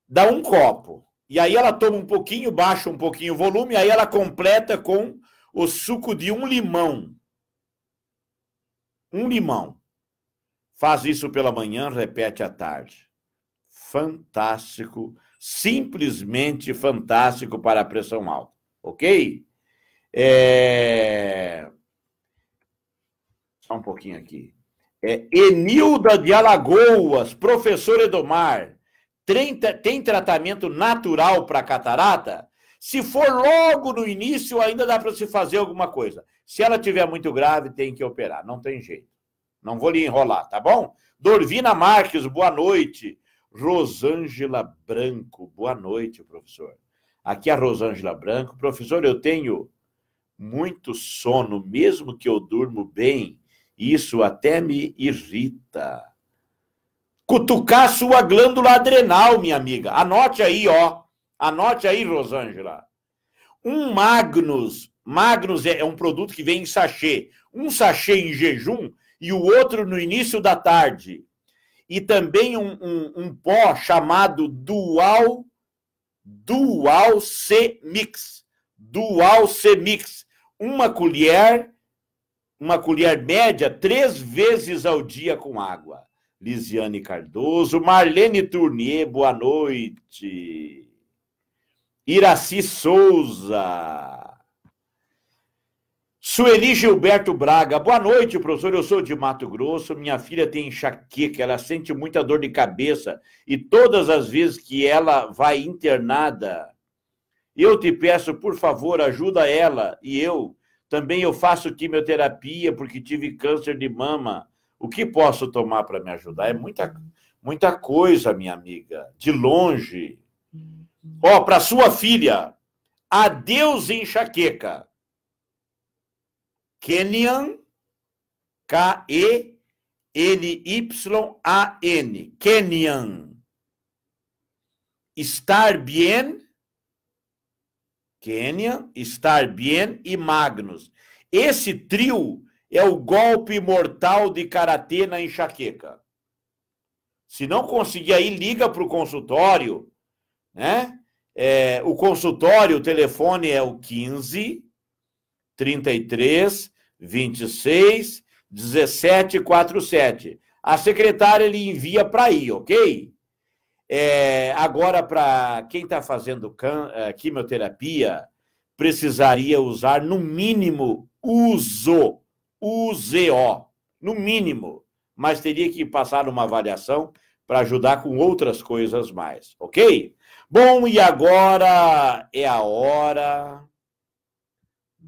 Dá um copo. E aí ela toma um pouquinho, baixa um pouquinho o volume, aí ela completa com o suco de um limão. Um limão. Faz isso pela manhã, repete à tarde. Fantástico simplesmente fantástico para a pressão alta, ok? É... Só um pouquinho aqui. É, Enilda de Alagoas, professora Edomar, tem, tem tratamento natural para catarata? Se for logo no início, ainda dá para se fazer alguma coisa. Se ela tiver muito grave, tem que operar, não tem jeito. Não vou lhe enrolar, tá bom? Dorvina Marques, boa noite. Rosângela Branco. Boa noite, professor. Aqui é a Rosângela Branco. Professor, eu tenho muito sono, mesmo que eu durmo bem. Isso até me irrita. Cutucar sua glândula adrenal, minha amiga. Anote aí, ó. Anote aí, Rosângela. Um Magnus. Magnus é, é um produto que vem em sachê. Um sachê em jejum e o outro no início da tarde e também um, um, um pó chamado Dual Dual C Mix. Dual C Mix. Uma colher, uma colher média, três vezes ao dia com água. Lisiane Cardoso, Marlene Tournier, boa noite. Iraci Souza. Sueli Gilberto Braga, boa noite, professor. Eu sou de Mato Grosso, minha filha tem enxaqueca, ela sente muita dor de cabeça e todas as vezes que ela vai internada, eu te peço, por favor, ajuda ela e eu. Também eu faço quimioterapia porque tive câncer de mama. O que posso tomar para me ajudar? É muita, muita coisa, minha amiga, de longe. Ó, oh, para sua filha, adeus enxaqueca. Kenyan, K-E-N-Y-A-N, Kenyan. Estar bem? Kenyan, Estar bem? e Magnus. Esse trio é o golpe mortal de karatê na enxaqueca. Se não conseguir aí, liga para o consultório, né? É, o consultório, o telefone é o 15 33 26 47. A secretária lhe envia para aí, ok? É, agora, para quem está fazendo é, quimioterapia, precisaria usar no mínimo uso, UZO, no mínimo, mas teria que passar uma avaliação para ajudar com outras coisas mais, ok? Bom, e agora é a hora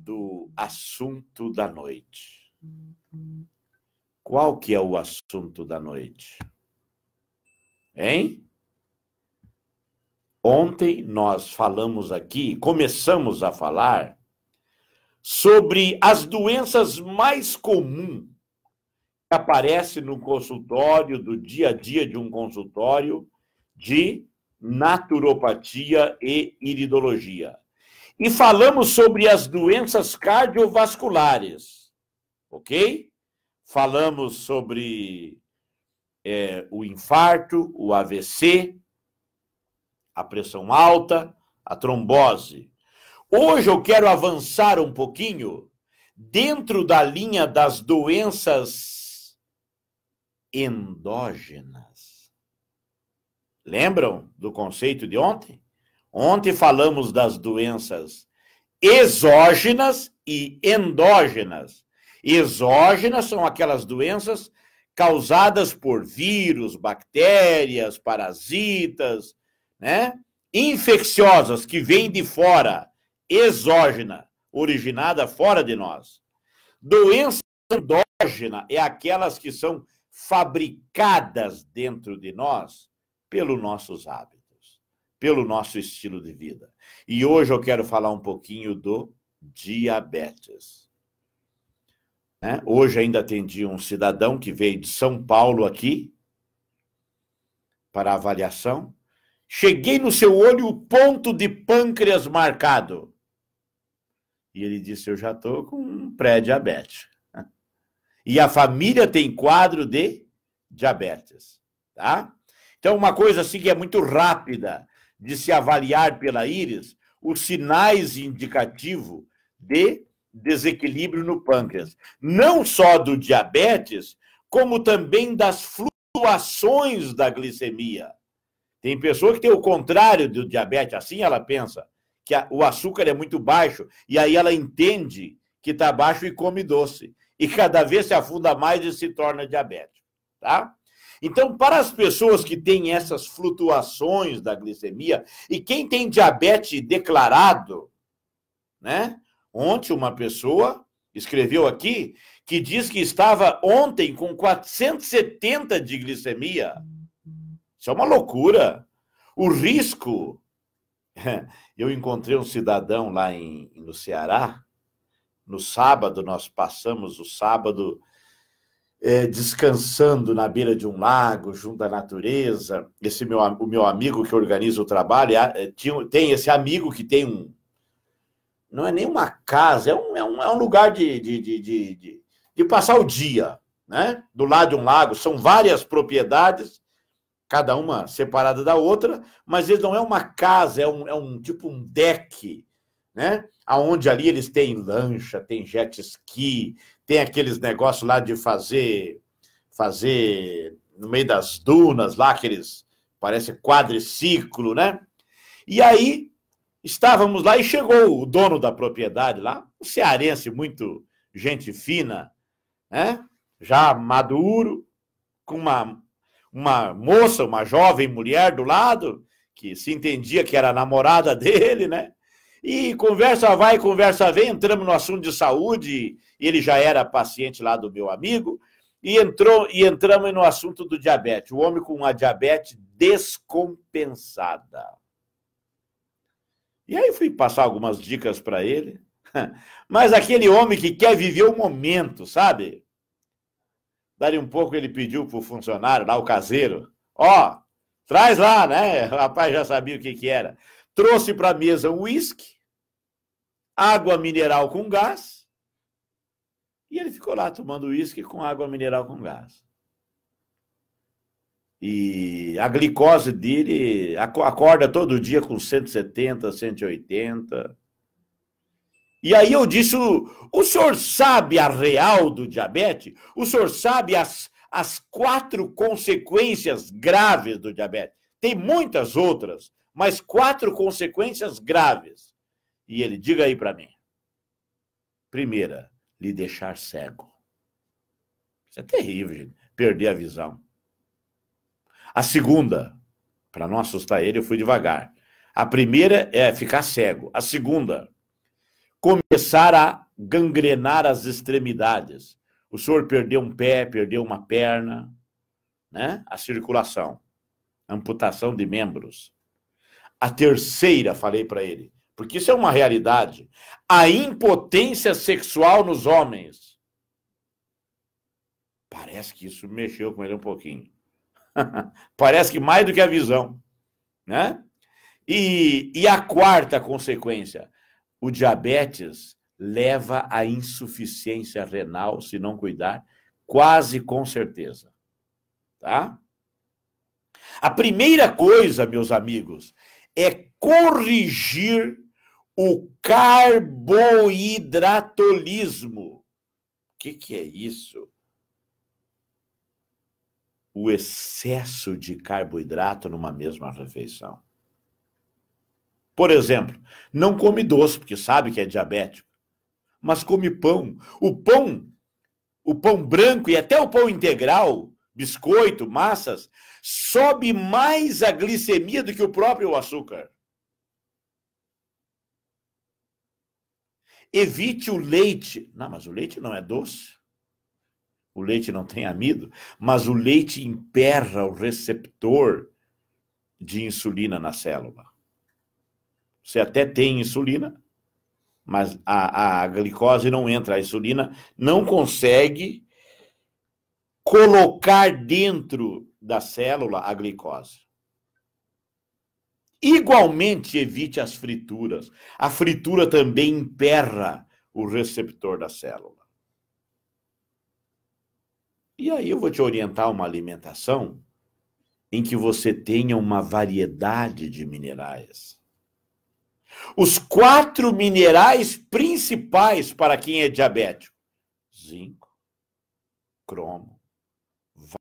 do assunto da noite. Uhum. Qual que é o assunto da noite? Hein? Ontem nós falamos aqui, começamos a falar sobre as doenças mais comuns que aparecem no consultório, do dia a dia de um consultório de naturopatia e iridologia e falamos sobre as doenças cardiovasculares, ok? Falamos sobre é, o infarto, o AVC, a pressão alta, a trombose. Hoje eu quero avançar um pouquinho dentro da linha das doenças endógenas. Lembram do conceito de ontem? Ontem falamos das doenças exógenas e endógenas. Exógenas são aquelas doenças causadas por vírus, bactérias, parasitas, né? Infecciosas que vêm de fora, exógena, originada fora de nós. Doença endógena é aquelas que são fabricadas dentro de nós pelos nossos hábitos pelo nosso estilo de vida. E hoje eu quero falar um pouquinho do diabetes. Né? Hoje ainda atendi um cidadão que veio de São Paulo aqui para avaliação. Cheguei no seu olho o ponto de pâncreas marcado. E ele disse: Eu já estou com um pré-diabetes. E a família tem quadro de diabetes. Tá? Então, uma coisa assim que é muito rápida de se avaliar pela íris os sinais indicativos de desequilíbrio no pâncreas, não só do diabetes, como também das flutuações da glicemia. Tem pessoa que tem o contrário do diabetes, assim ela pensa, que o açúcar é muito baixo, e aí ela entende que está baixo e come doce. E cada vez se afunda mais e se torna diabético, tá? Então, para as pessoas que têm essas flutuações da glicemia e quem tem diabetes declarado, né? Ontem uma pessoa escreveu aqui que diz que estava ontem com 470 de glicemia. Isso é uma loucura. O risco. Eu encontrei um cidadão lá em, no Ceará. No sábado, nós passamos o sábado é, descansando na beira de um lago, junto à natureza. Esse meu, o meu amigo que organiza o trabalho é, é tinha, tem esse amigo que tem um. Não é nem uma casa, é um, é um, é um lugar de, de, de, de, de passar o dia, né? Do lado de um lago. São várias propriedades cada uma separada da outra, mas eles não é uma casa, é um, é um tipo um deck, né? Aonde ali eles têm lancha, tem jet ski, tem aqueles negócios lá de fazer, fazer no meio das dunas, lá aqueles, parece quadriciclo, né? E aí estávamos lá e chegou o dono da propriedade lá, um cearense muito gente fina, né? Já maduro, com uma, uma moça, uma jovem mulher do lado, que se entendia que era namorada dele, né? E conversa vai, conversa vem, entramos no assunto de saúde, ele já era paciente lá do meu amigo, e entrou e entramos no assunto do diabetes. O homem com uma diabetes descompensada. E aí fui passar algumas dicas para ele. Mas aquele homem que quer viver o momento, sabe? Dali um pouco ele pediu pro funcionário lá, o caseiro, ó, traz lá, né? O rapaz já sabia o que que era. Trouxe para a mesa um uísque, água mineral com gás. E ele ficou lá tomando uísque com água mineral com gás. E a glicose dele acorda todo dia com 170, 180. E aí eu disse: o senhor sabe a real do diabetes? O senhor sabe as, as quatro consequências graves do diabetes? Tem muitas outras, mas quatro consequências graves. E ele, diga aí para mim. Primeira, lhe deixar cego. Isso é terrível, gente. Perder a visão. A segunda, para não assustar ele, eu fui devagar. A primeira é ficar cego. A segunda, começar a gangrenar as extremidades. O senhor perdeu um pé, perdeu uma perna, né? A circulação, amputação de membros. A terceira, falei para ele, porque isso é uma realidade. A impotência sexual nos homens. Parece que isso mexeu com ele um pouquinho. Parece que mais do que a visão, né? E, e a quarta consequência, o diabetes leva à insuficiência renal se não cuidar, quase com certeza, tá? A primeira coisa, meus amigos, é corrigir o carboidratolismo. O que, que é isso? O excesso de carboidrato numa mesma refeição. Por exemplo, não come doce, porque sabe que é diabético, mas come pão. O pão, o pão branco e até o pão integral, biscoito, massas, sobe mais a glicemia do que o próprio açúcar. Evite o leite. Não, mas o leite não é doce. O leite não tem amido, mas o leite emperra o receptor de insulina na célula. Você até tem insulina, mas a, a glicose não entra, a insulina não consegue colocar dentro da célula a glicose. Igualmente, evite as frituras. A fritura também emperra o receptor da célula. E aí eu vou te orientar uma alimentação em que você tenha uma variedade de minerais. Os quatro minerais principais para quem é diabético: zinco, cromo,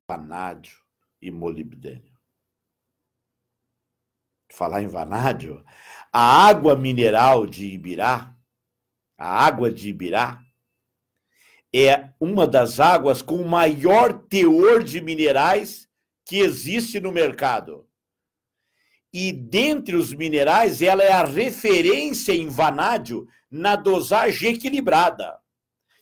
vanádio e molibdênio falar em vanádio, a água mineral de Ibirá, a água de Ibirá, é uma das águas com maior teor de minerais que existe no mercado. E dentre os minerais, ela é a referência em vanádio na dosagem equilibrada.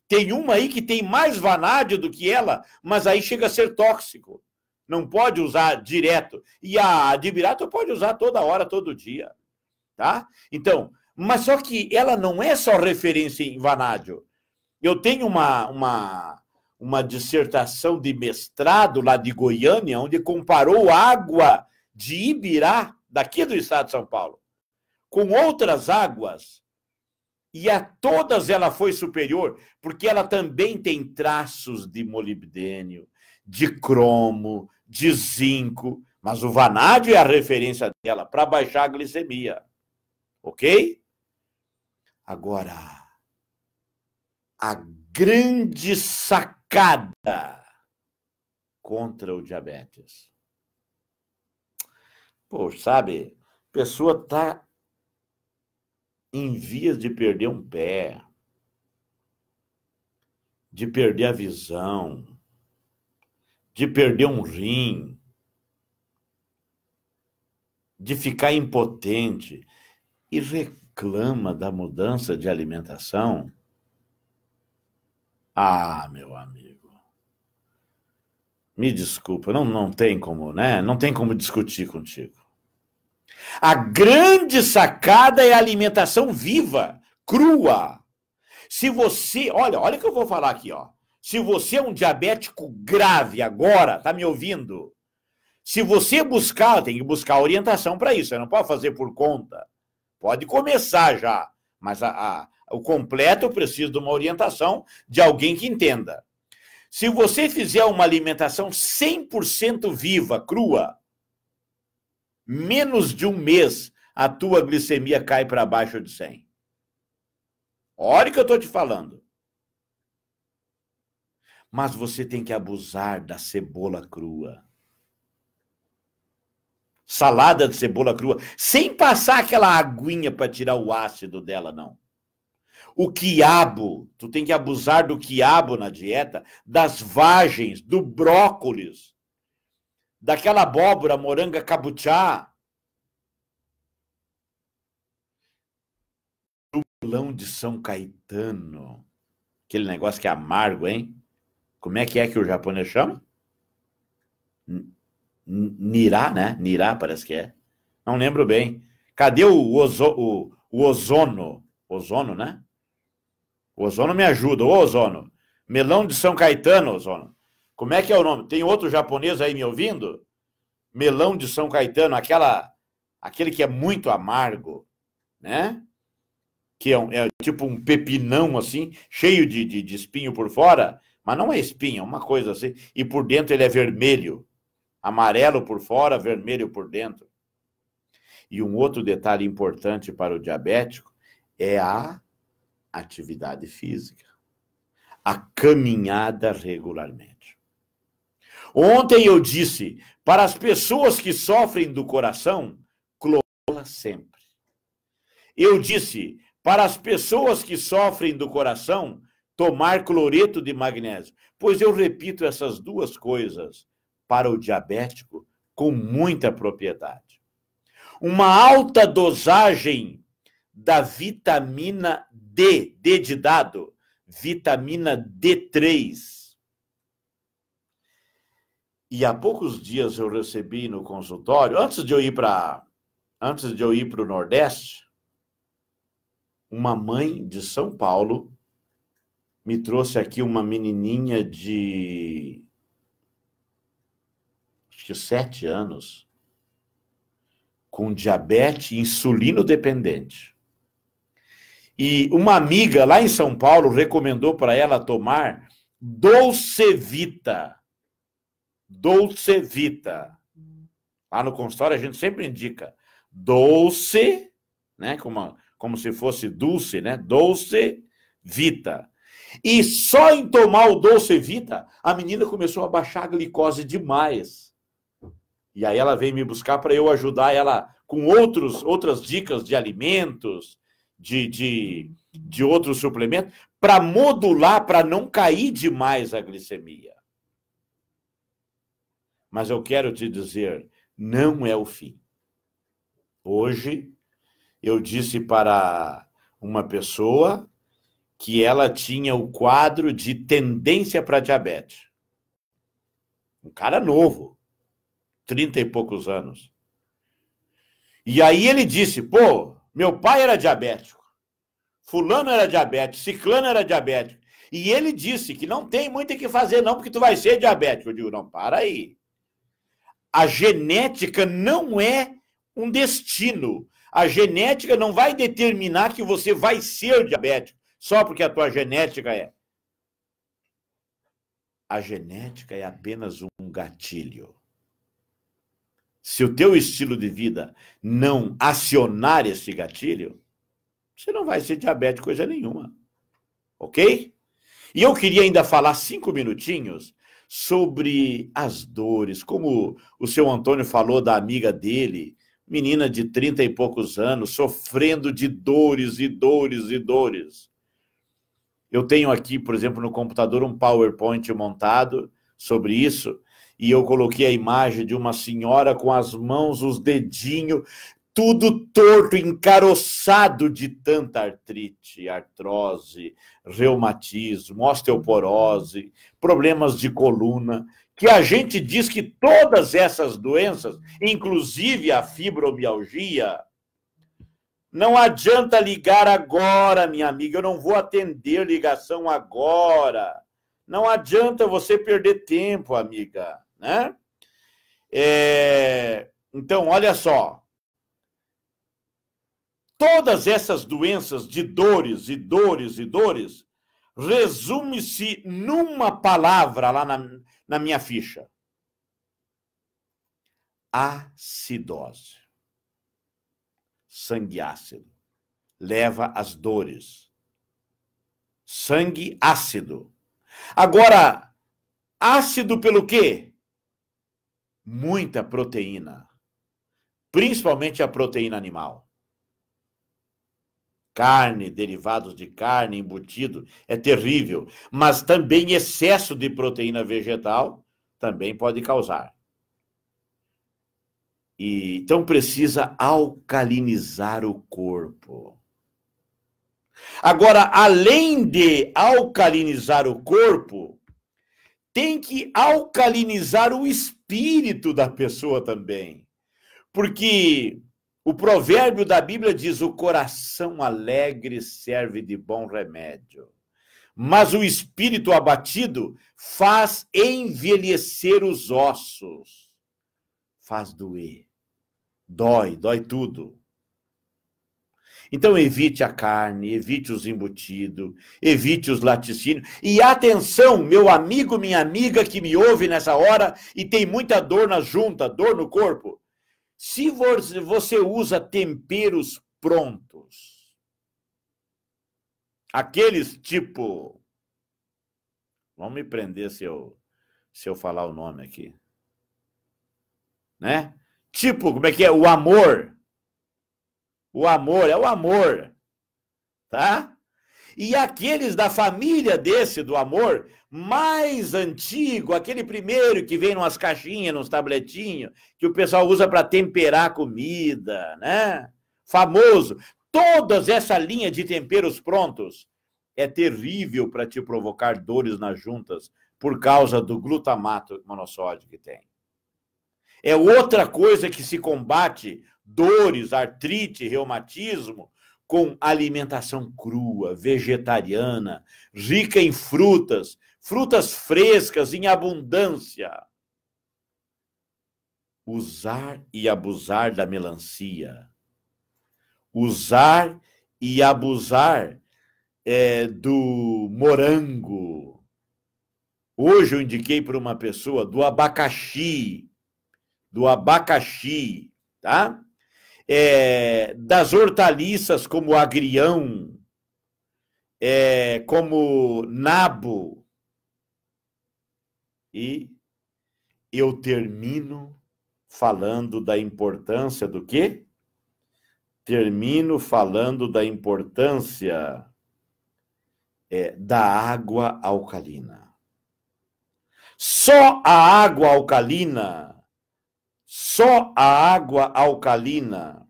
Tem uma aí que tem mais vanádio do que ela, mas aí chega a ser tóxico. Não pode usar direto. E a admirato pode usar toda hora, todo dia. Tá? Então, mas só que ela não é só referência em vanádio. Eu tenho uma, uma, uma dissertação de mestrado lá de Goiânia, onde comparou água de Ibirá, daqui do estado de São Paulo, com outras águas, e a todas ela foi superior, porque ela também tem traços de molibdênio, de cromo, de zinco, mas o vanádio é a referência dela para baixar a glicemia. OK? Agora a grande sacada contra o diabetes. Pô, sabe, pessoa tá em vias de perder um pé, de perder a visão, de perder um rim, de ficar impotente e reclama da mudança de alimentação? Ah, meu amigo. Me desculpa, não, não tem como, né? Não tem como discutir contigo. A grande sacada é a alimentação viva, crua. Se você, olha, olha o que eu vou falar aqui, ó. Se você é um diabético grave agora, tá me ouvindo? Se você buscar, tem que buscar orientação para isso, você não pode fazer por conta. Pode começar já, mas a, a, o completo precisa de uma orientação de alguém que entenda. Se você fizer uma alimentação 100% viva, crua, menos de um mês, a tua glicemia cai para baixo de 100. Olha o que eu estou te falando. Mas você tem que abusar da cebola crua. Salada de cebola crua, sem passar aquela aguinha para tirar o ácido dela, não. O quiabo, tu tem que abusar do quiabo na dieta, das vagens, do brócolis, daquela abóbora, moranga, cabuchá. melão de São Caetano. Aquele negócio que é amargo, hein? Como é que é que o japonês chama? Nirá, né? Nirá, parece que é. Não lembro bem. Cadê o, ozo, o, o ozono? Ozono, né? O ozono me ajuda. O ozono. Melão de São Caetano, ozono. Como é que é o nome? Tem outro japonês aí me ouvindo? Melão de São Caetano, aquela, aquele que é muito amargo, né? Que é, um, é tipo um pepinão assim, cheio de, de, de espinho por fora mas não é espinha, é uma coisa assim. E por dentro ele é vermelho, amarelo por fora, vermelho por dentro. E um outro detalhe importante para o diabético é a atividade física, a caminhada regularmente. Ontem eu disse para as pessoas que sofrem do coração, cloroquina sempre. Eu disse para as pessoas que sofrem do coração, tomar cloreto de magnésio. Pois eu repito essas duas coisas para o diabético com muita propriedade. Uma alta dosagem da vitamina D, D de dado, vitamina D3. E há poucos dias eu recebi no consultório, antes de eu ir para antes de eu ir para o Nordeste, uma mãe de São Paulo me trouxe aqui uma menininha de acho que sete anos com diabetes insulino dependente. E uma amiga lá em São Paulo recomendou para ela tomar Dolcevita. Vita. Lá no consultório a gente sempre indica Dolce, né, como, como se fosse né, dulce, né? Dolce Vita. E só em tomar o doce Vita, a menina começou a baixar a glicose demais. E aí ela veio me buscar para eu ajudar ela com outros, outras dicas de alimentos, de, de, de outros suplementos, para modular, para não cair demais a glicemia. Mas eu quero te dizer, não é o fim. Hoje, eu disse para uma pessoa que ela tinha o quadro de tendência para diabetes. Um cara novo, trinta e poucos anos. E aí ele disse: pô, meu pai era diabético, fulano era diabético, ciclano era diabético. E ele disse que não tem muito o que fazer, não, porque tu vai ser diabético. Eu digo, não, para aí. A genética não é um destino. A genética não vai determinar que você vai ser diabético só porque a tua genética é. A genética é apenas um gatilho. Se o teu estilo de vida não acionar esse gatilho, você não vai ser diabético coisa nenhuma. Ok? E eu queria ainda falar cinco minutinhos sobre as dores, como o seu Antônio falou da amiga dele, menina de trinta e poucos anos, sofrendo de dores e dores e dores. Eu tenho aqui, por exemplo, no computador um PowerPoint montado sobre isso, e eu coloquei a imagem de uma senhora com as mãos, os dedinhos, tudo torto, encaroçado de tanta artrite, artrose, reumatismo, osteoporose, problemas de coluna, que a gente diz que todas essas doenças, inclusive a fibromialgia, não adianta ligar agora, minha amiga, eu não vou atender ligação agora. Não adianta você perder tempo, amiga, né? É... Então, olha só. Todas essas doenças de dores e dores e dores resume-se numa palavra lá na, na minha ficha: acidose sangue ácido. Leva as dores. Sangue ácido. Agora, ácido pelo quê? Muita proteína. Principalmente a proteína animal. Carne, derivados de carne, embutido, é terrível. Mas também excesso de proteína vegetal também pode causar. E, então precisa alcalinizar o corpo. Agora, além de alcalinizar o corpo, tem que alcalinizar o espírito da pessoa também. Porque o provérbio da Bíblia diz: o coração alegre serve de bom remédio, mas o espírito abatido faz envelhecer os ossos faz doer. Dói, dói tudo. Então evite a carne, evite os embutidos, evite os laticínios. E atenção, meu amigo, minha amiga que me ouve nessa hora e tem muita dor na junta, dor no corpo. Se você usa temperos prontos, aqueles tipo. Vão me prender se eu, se eu falar o nome aqui né? Tipo, como é que é? O amor. O amor é o amor, tá? E aqueles da família desse do amor, mais antigo, aquele primeiro que vem numas caixinhas, nos tabletinhos, que o pessoal usa para temperar comida, né? Famoso. Todas essa linha de temperos prontos é terrível para te provocar dores nas juntas por causa do glutamato monossódio que tem. É outra coisa que se combate dores, artrite, reumatismo com alimentação crua, vegetariana, rica em frutas, frutas frescas em abundância. Usar e abusar da melancia. Usar e abusar é, do morango. Hoje eu indiquei para uma pessoa do abacaxi, do abacaxi, tá? É, das hortaliças como agrião, é, como nabo. E eu termino falando da importância do quê? Termino falando da importância é, da água alcalina. Só a água alcalina só a água alcalina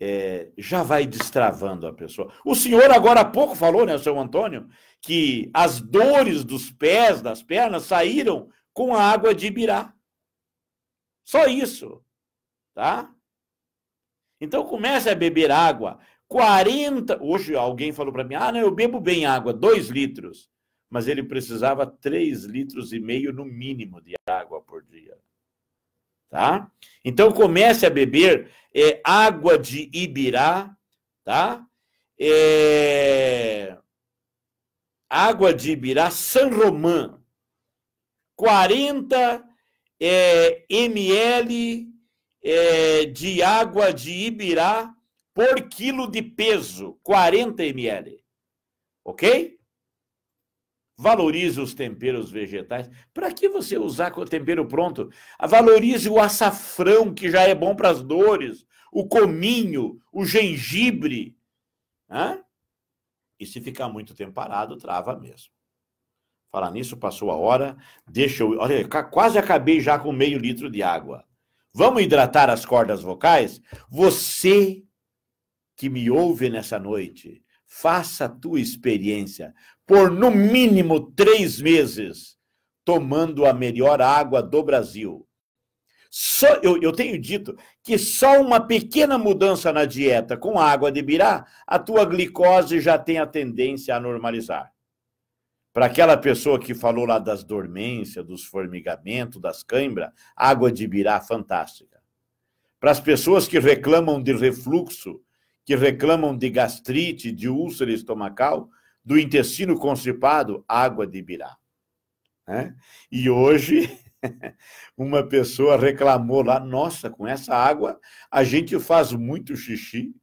é, já vai destravando a pessoa. O senhor agora há pouco falou, né, seu Antônio, que as dores dos pés, das pernas, saíram com a água de Ibirá. Só isso, tá? Então comece a beber água. 40, hoje alguém falou para mim, ah, não, eu bebo bem água, 2 litros mas ele precisava 3 litros e meio no mínimo de água por dia. Tá? Então comece a beber é, água de Ibirá, tá? É, água de Ibirá San Román, 40 é, ml é, de água de Ibirá por quilo de peso, 40 ml. Ok? Valorize os temperos vegetais. Para que você usar o tempero pronto? Valorize o açafrão, que já é bom para as dores, o cominho, o gengibre. Hã? E se ficar muito tempo parado, trava mesmo. Falar nisso, passou a hora. Deixa eu. Olha, quase acabei já com meio litro de água. Vamos hidratar as cordas vocais? Você que me ouve nessa noite, Faça a tua experiência por no mínimo três meses, tomando a melhor água do Brasil. Só, eu, eu tenho dito que só uma pequena mudança na dieta com água de birá, a tua glicose já tem a tendência a normalizar. Para aquela pessoa que falou lá das dormências, dos formigamentos, das cãibras, água de birá fantástica. Para as pessoas que reclamam de refluxo, que reclamam de gastrite, de úlcera estomacal, do intestino constipado, água de birá. Né? E hoje, uma pessoa reclamou lá: nossa, com essa água a gente faz muito xixi.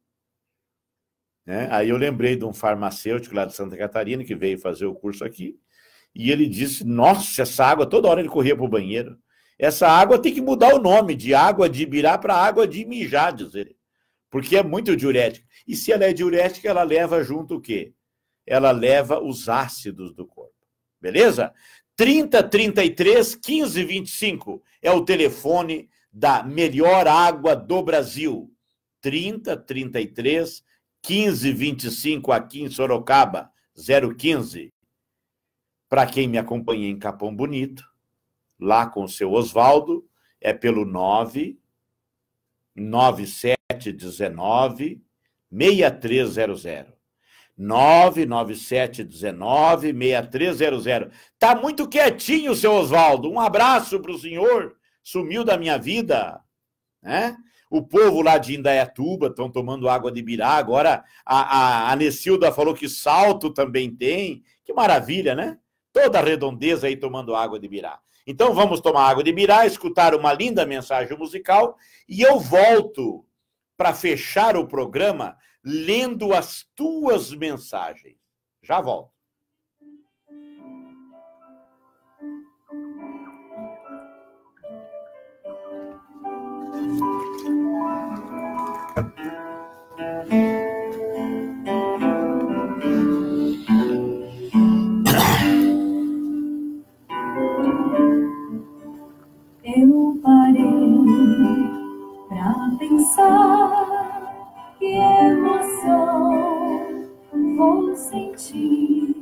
Né? Aí eu lembrei de um farmacêutico lá de Santa Catarina que veio fazer o curso aqui. E ele disse: Nossa, essa água, toda hora ele corria para o banheiro. Essa água tem que mudar o nome de água de birá para água de mijar, diz ele porque é muito diurética. E se ela é diurética, ela leva junto o quê? Ela leva os ácidos do corpo. Beleza? 3033 1525 é o telefone da melhor água do Brasil. 3033 1525 aqui em Sorocaba, 015. Para quem me acompanha em Capão Bonito, lá com o seu Oswaldo, é pelo 9 9719 6300. 99719 6300. Tá muito quietinho, seu Oswaldo. Um abraço para o senhor. Sumiu da minha vida, né? O povo lá de Indaiatuba estão tomando água de birá. Agora a, a, a falou que Salto também tem. Que maravilha, né? Toda a redondeza aí tomando água de birá. Então vamos tomar água de birá, escutar uma linda mensagem musical e eu volto para fechar o programa lendo as tuas mensagens. Já volto. que emoção vou sentir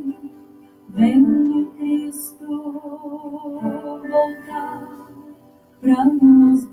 vendo Cristo voltar para nos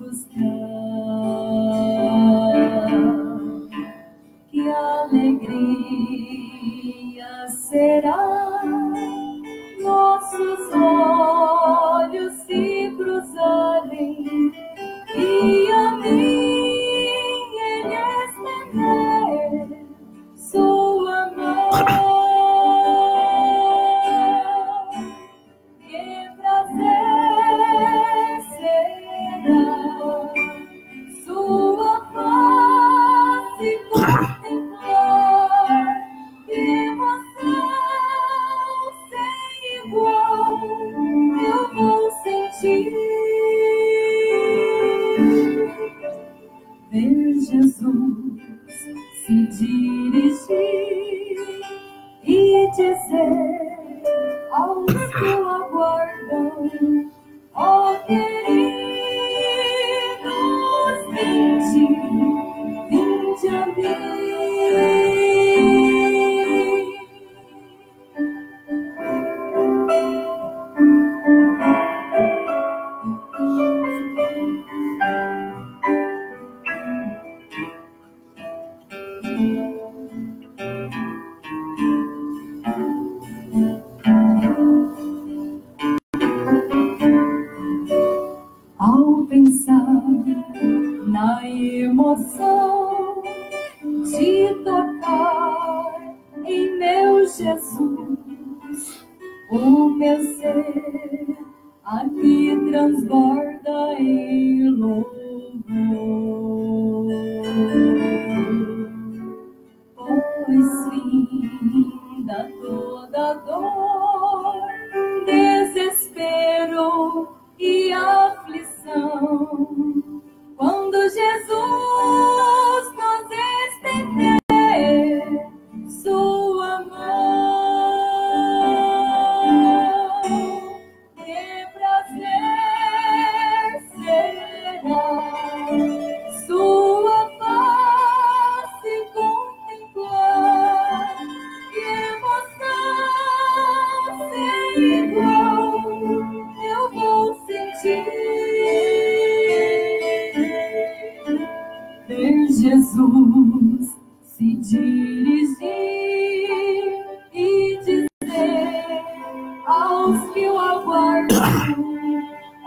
mãos que eu aguardo,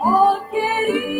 oh, querido.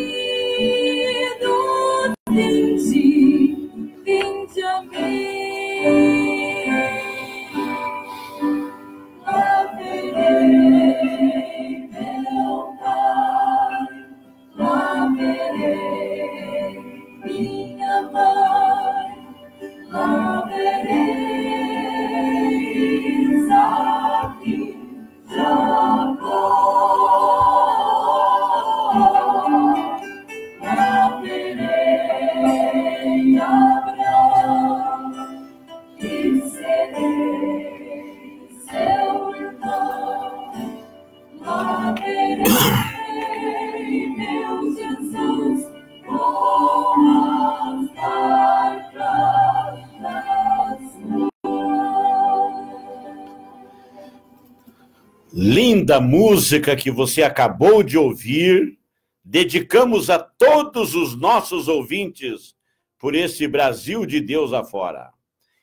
música que você acabou de ouvir, dedicamos a todos os nossos ouvintes por esse Brasil de Deus afora.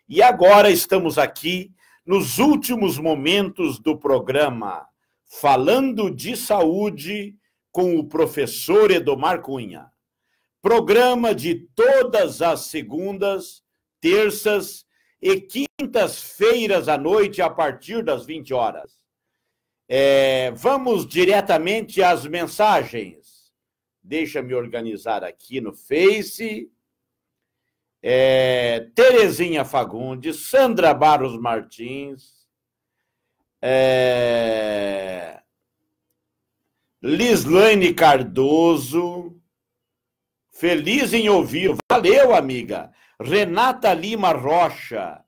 E agora estamos aqui nos últimos momentos do programa, falando de saúde com o professor Edomar Cunha. Programa de todas as segundas, terças e quintas-feiras à noite, a partir das 20 horas. É, vamos diretamente às mensagens. Deixa-me organizar aqui no Face. É, Terezinha Fagundes, Sandra Barros Martins, é, Cardoso, feliz em ouvir. Valeu, amiga. Renata Lima Rocha,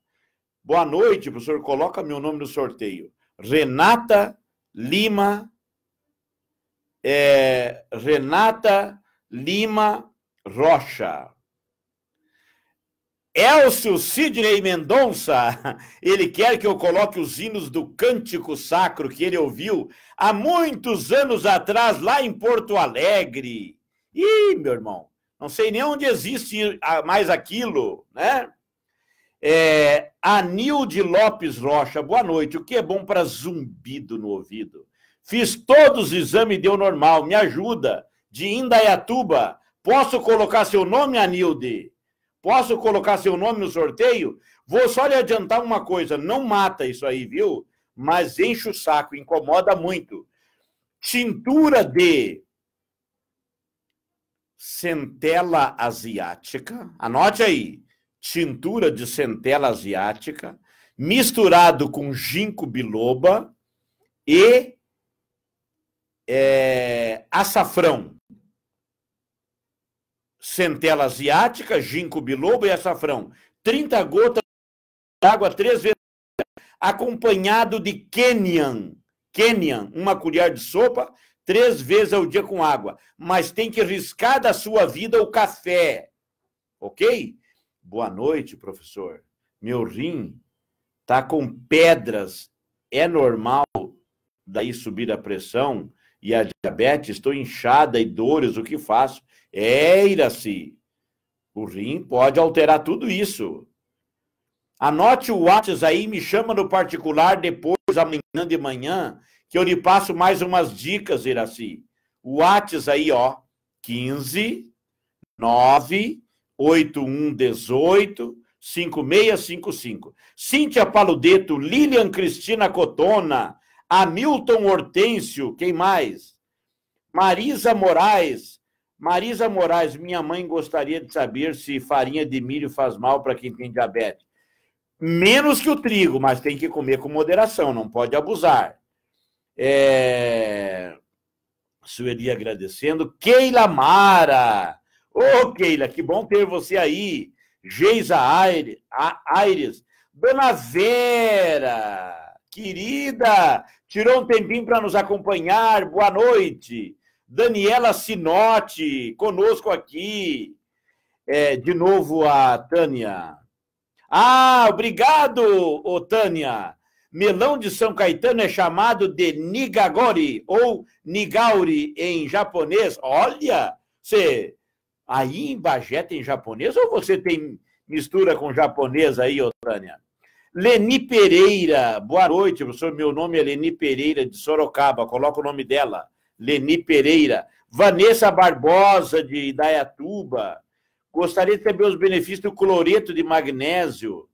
boa noite, professor. Coloca meu nome no sorteio. Renata Lima, é, Renata Lima Rocha. Elcio Sidney Mendonça, ele quer que eu coloque os hinos do cântico sacro que ele ouviu há muitos anos atrás, lá em Porto Alegre. Ih, meu irmão, não sei nem onde existe mais aquilo, né? É, Anilde Lopes Rocha, boa noite. O que é bom para zumbido no ouvido? Fiz todos os exames e deu normal. Me ajuda. De Indaiatuba. Posso colocar seu nome, Anilde? Posso colocar seu nome no sorteio? Vou só lhe adiantar uma coisa: não mata isso aí, viu? Mas enche o saco, incomoda muito. Tintura de centela asiática. Anote aí tintura de centela asiática, misturado com ginkgo biloba e é, açafrão. Centela asiática, ginkgo biloba e açafrão. 30 gotas de água três vezes, acompanhado de Kenyan. Kenyan, uma colher de sopa, três vezes ao dia com água. Mas tem que riscar da sua vida o café. Ok? Boa noite, professor. Meu rim tá com pedras. É normal daí subir a pressão e a diabetes? Estou inchada e dores. O que faço? É, Iraci. O rim pode alterar tudo isso. Anote o WhatsApp aí, me chama no particular depois, amanhã de manhã, que eu lhe passo mais umas dicas, Iraci. O WhatsApp aí, ó, 15 9 8118 5655. Cíntia Paludeto, Lilian Cristina Cotona, Hamilton Hortêncio, quem mais? Marisa Moraes. Marisa Moraes, minha mãe gostaria de saber se farinha de milho faz mal para quem tem diabetes. Menos que o trigo, mas tem que comer com moderação, não pode abusar. É... Sueli agradecendo. Keila Mara. Ô, oh, Keila, que bom ter você aí. Geisa Aires. Dona Vera, querida, tirou um tempinho para nos acompanhar. Boa noite. Daniela Sinotti, conosco aqui. É, de novo a Tânia. Ah, obrigado, ô Tânia. Melão de São Caetano é chamado de nigagori ou nigauri em japonês. Olha, você Aí em Bagé tem japonês ou você tem mistura com japonês aí, Otânia? Leni Pereira, boa noite, professor. Meu nome é Leni Pereira, de Sorocaba. Coloca o nome dela, Leni Pereira. Vanessa Barbosa, de Idaiatuba. Gostaria de saber os benefícios do cloreto de magnésio.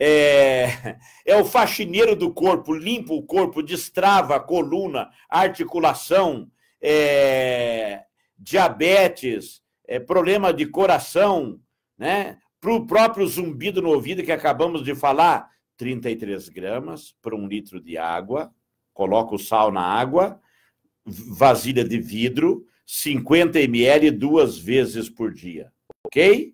É, é o faxineiro do corpo, limpa o corpo, destrava a coluna, a articulação, é, diabetes, é, problema de coração, né? Para o próprio zumbido no ouvido que acabamos de falar, 33 gramas por um litro de água, coloca o sal na água, vasilha de vidro, 50 ml duas vezes por dia, ok?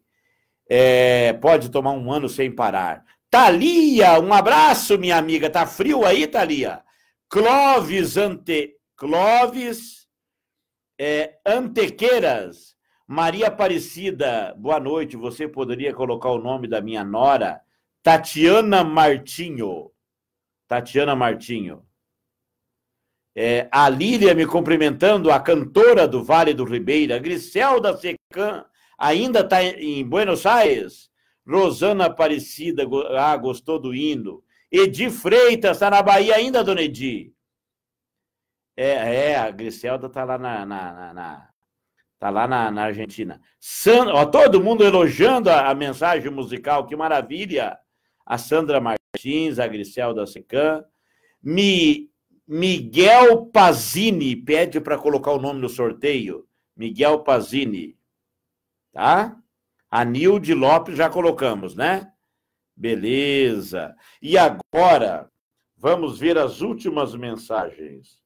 É, pode tomar um ano sem parar. Thalia, um abraço, minha amiga. Tá frio aí, Thalia? Clovis ante... Clovis é, Antequeiras, Maria Aparecida, boa noite. Você poderia colocar o nome da minha nora? Tatiana Martinho. Tatiana Martinho. É, a Lília me cumprimentando, a cantora do Vale do Ribeira. Griselda Secan ainda está em Buenos Aires. Rosana Aparecida, ah, gostou do hino. Edi Freitas está na Bahia ainda, dona Edi. É, é a Griselda tá lá na, na, na tá lá na, na Argentina. San... Ó, todo mundo elogiando a, a, mensagem musical, que maravilha! A Sandra Martins, a Griselda Secan. Mi... Miguel Pazini pede para colocar o nome no sorteio. Miguel Pazini. Tá? A Nilde Lopes já colocamos, né? Beleza. E agora, vamos ver as últimas mensagens.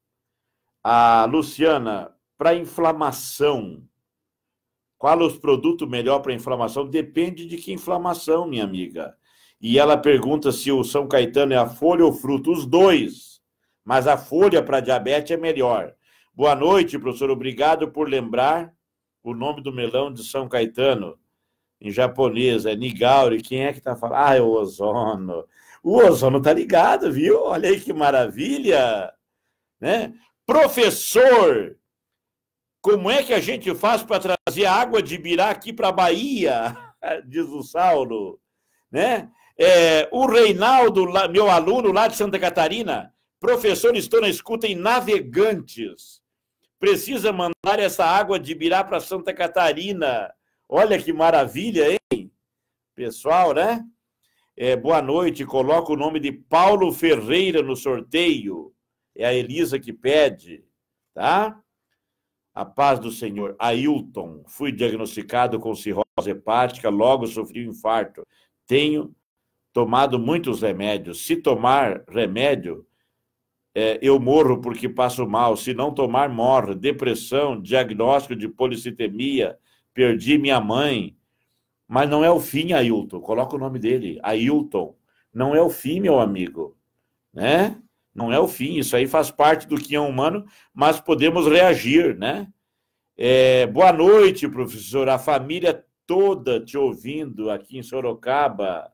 A Luciana, para inflamação, qual os produtos melhor para inflamação? Depende de que inflamação, minha amiga. E ela pergunta se o São Caetano é a folha ou fruto. Os dois. Mas a folha para diabetes é melhor. Boa noite, professor. Obrigado por lembrar o nome do melão de São Caetano. Em japonês, é Nigauri. Quem é que está falando? Ah, é o Ozono. O Ozono está ligado, viu? Olha aí que maravilha. Né? Professor, como é que a gente faz para trazer água de Birá aqui para a Bahia? Diz o Saulo. Né? É, o Reinaldo, meu aluno lá de Santa Catarina, professor, estou na escuta em Navegantes. Precisa mandar essa água de Birá para Santa Catarina. Olha que maravilha, hein? Pessoal, né? É, boa noite. Coloca o nome de Paulo Ferreira no sorteio é a Elisa que pede, tá? A paz do Senhor. Ailton, fui diagnosticado com cirrose hepática, logo sofri um infarto. Tenho tomado muitos remédios. Se tomar remédio, é, eu morro porque passo mal. Se não tomar, morro. Depressão, diagnóstico de policitemia, perdi minha mãe. Mas não é o fim, Ailton. Coloca o nome dele, Ailton. Não é o fim, meu amigo. Né? Não é o fim, isso aí faz parte do que é humano, mas podemos reagir, né? É, boa noite, professor. A família toda te ouvindo aqui em Sorocaba.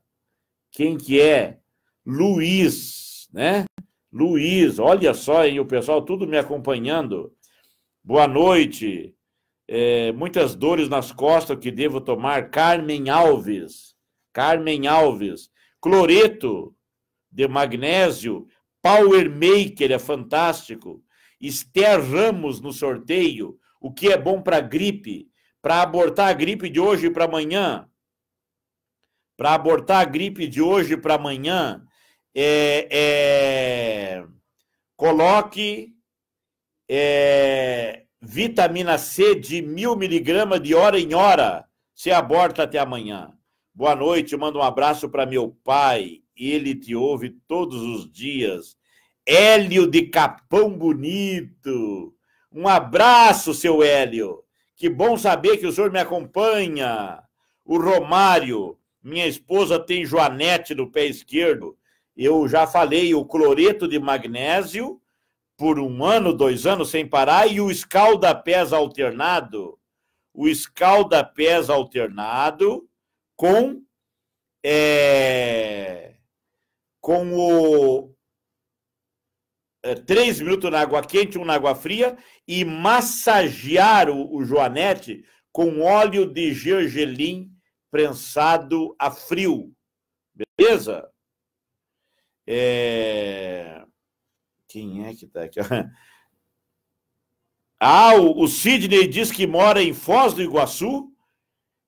Quem que é? Luiz, né? Luiz, olha só, hein, o pessoal tudo me acompanhando. Boa noite. É, muitas dores nas costas que devo tomar. Carmen Alves. Carmen Alves. Cloreto de magnésio Power Maker é fantástico. Esther Ramos no sorteio. O que é bom para gripe? Para abortar a gripe de hoje para amanhã. Para abortar a gripe de hoje para amanhã, é, é, coloque é, vitamina C de mil miligramas de hora em hora. Você aborta até amanhã. Boa noite, manda um abraço para meu pai, ele te ouve todos os dias. Hélio de Capão Bonito. Um abraço, seu Hélio. Que bom saber que o senhor me acompanha. O Romário, minha esposa tem Joanete no pé esquerdo. Eu já falei o cloreto de magnésio por um ano, dois anos sem parar e o escalda-pés alternado. O escalda-pés alternado com é, com o é, três minutos na água quente, um na água fria, e massagear o, o joanete com óleo de gergelim prensado a frio. Beleza? É... Quem é que está aqui? Ah, o, Sidney diz que mora em Foz do Iguaçu.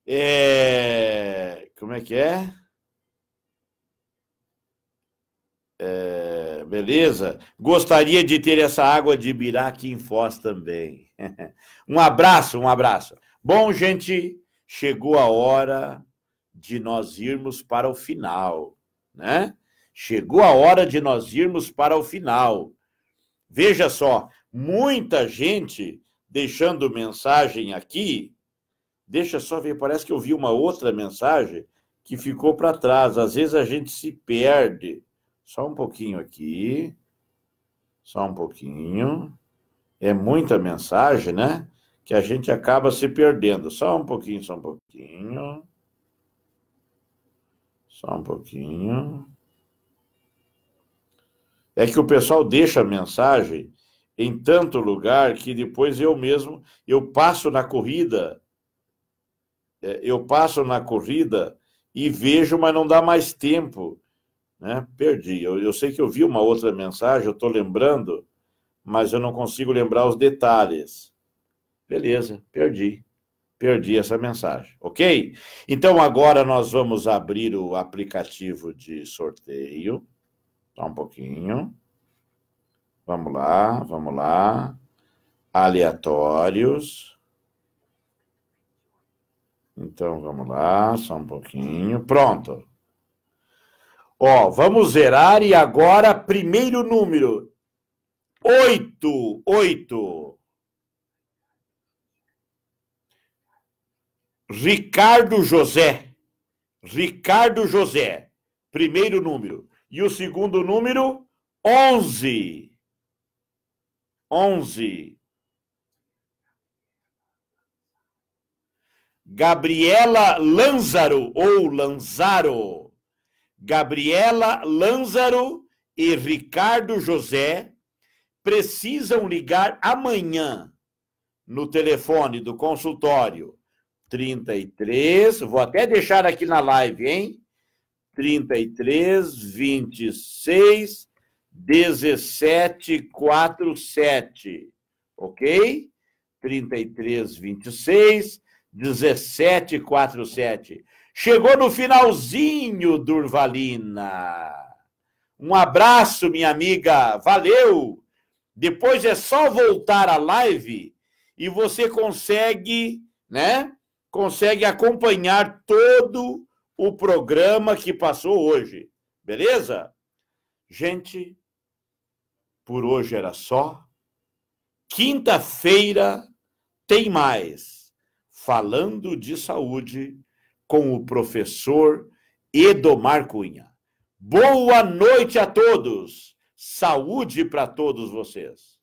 É... Como é que é? É, beleza? Gostaria de ter essa água de Biraki aqui em Foz também. um abraço, um abraço. Bom, gente, chegou a hora de nós irmos para o final, né? Chegou a hora de nós irmos para o final. Veja só, muita gente deixando mensagem aqui. Deixa só ver, parece que eu vi uma outra mensagem que ficou para trás. Às vezes a gente se perde só um pouquinho aqui. Só um pouquinho. É muita mensagem, né? Que a gente acaba se perdendo. Só um pouquinho, só um pouquinho. Só um pouquinho. É que o pessoal deixa a mensagem em tanto lugar que depois eu mesmo eu passo na corrida é, eu passo na corrida e vejo mas não dá mais tempo né? Perdi. Eu, eu sei que eu vi uma outra mensagem, eu estou lembrando, mas eu não consigo lembrar os detalhes. Beleza, perdi. Perdi essa mensagem, ok? Então agora nós vamos abrir o aplicativo de sorteio. Só um pouquinho. Vamos lá, vamos lá. Aleatórios. Então vamos lá, só um pouquinho. Pronto. Ó, vamos zerar e agora primeiro número. Oito, oito. Ricardo José. Ricardo José, primeiro número. E o segundo número, onze. Onze. Gabriela Lanzaro ou Lanzaro. Gabriela Lanzaro e Ricardo José precisam ligar amanhã no telefone do consultório 33, vou até deixar aqui na live, hein? 33 26 ok? 33 26 Chegou no finalzinho, Durvalina. Um abraço, minha amiga. Valeu! Depois é só voltar à live e você consegue, né? Consegue acompanhar todo o programa que passou hoje. Beleza? Gente, por hoje era só. Quinta-feira tem mais. Falando de saúde com o professor Edomar Cunha. Boa noite a todos. Saúde para todos vocês.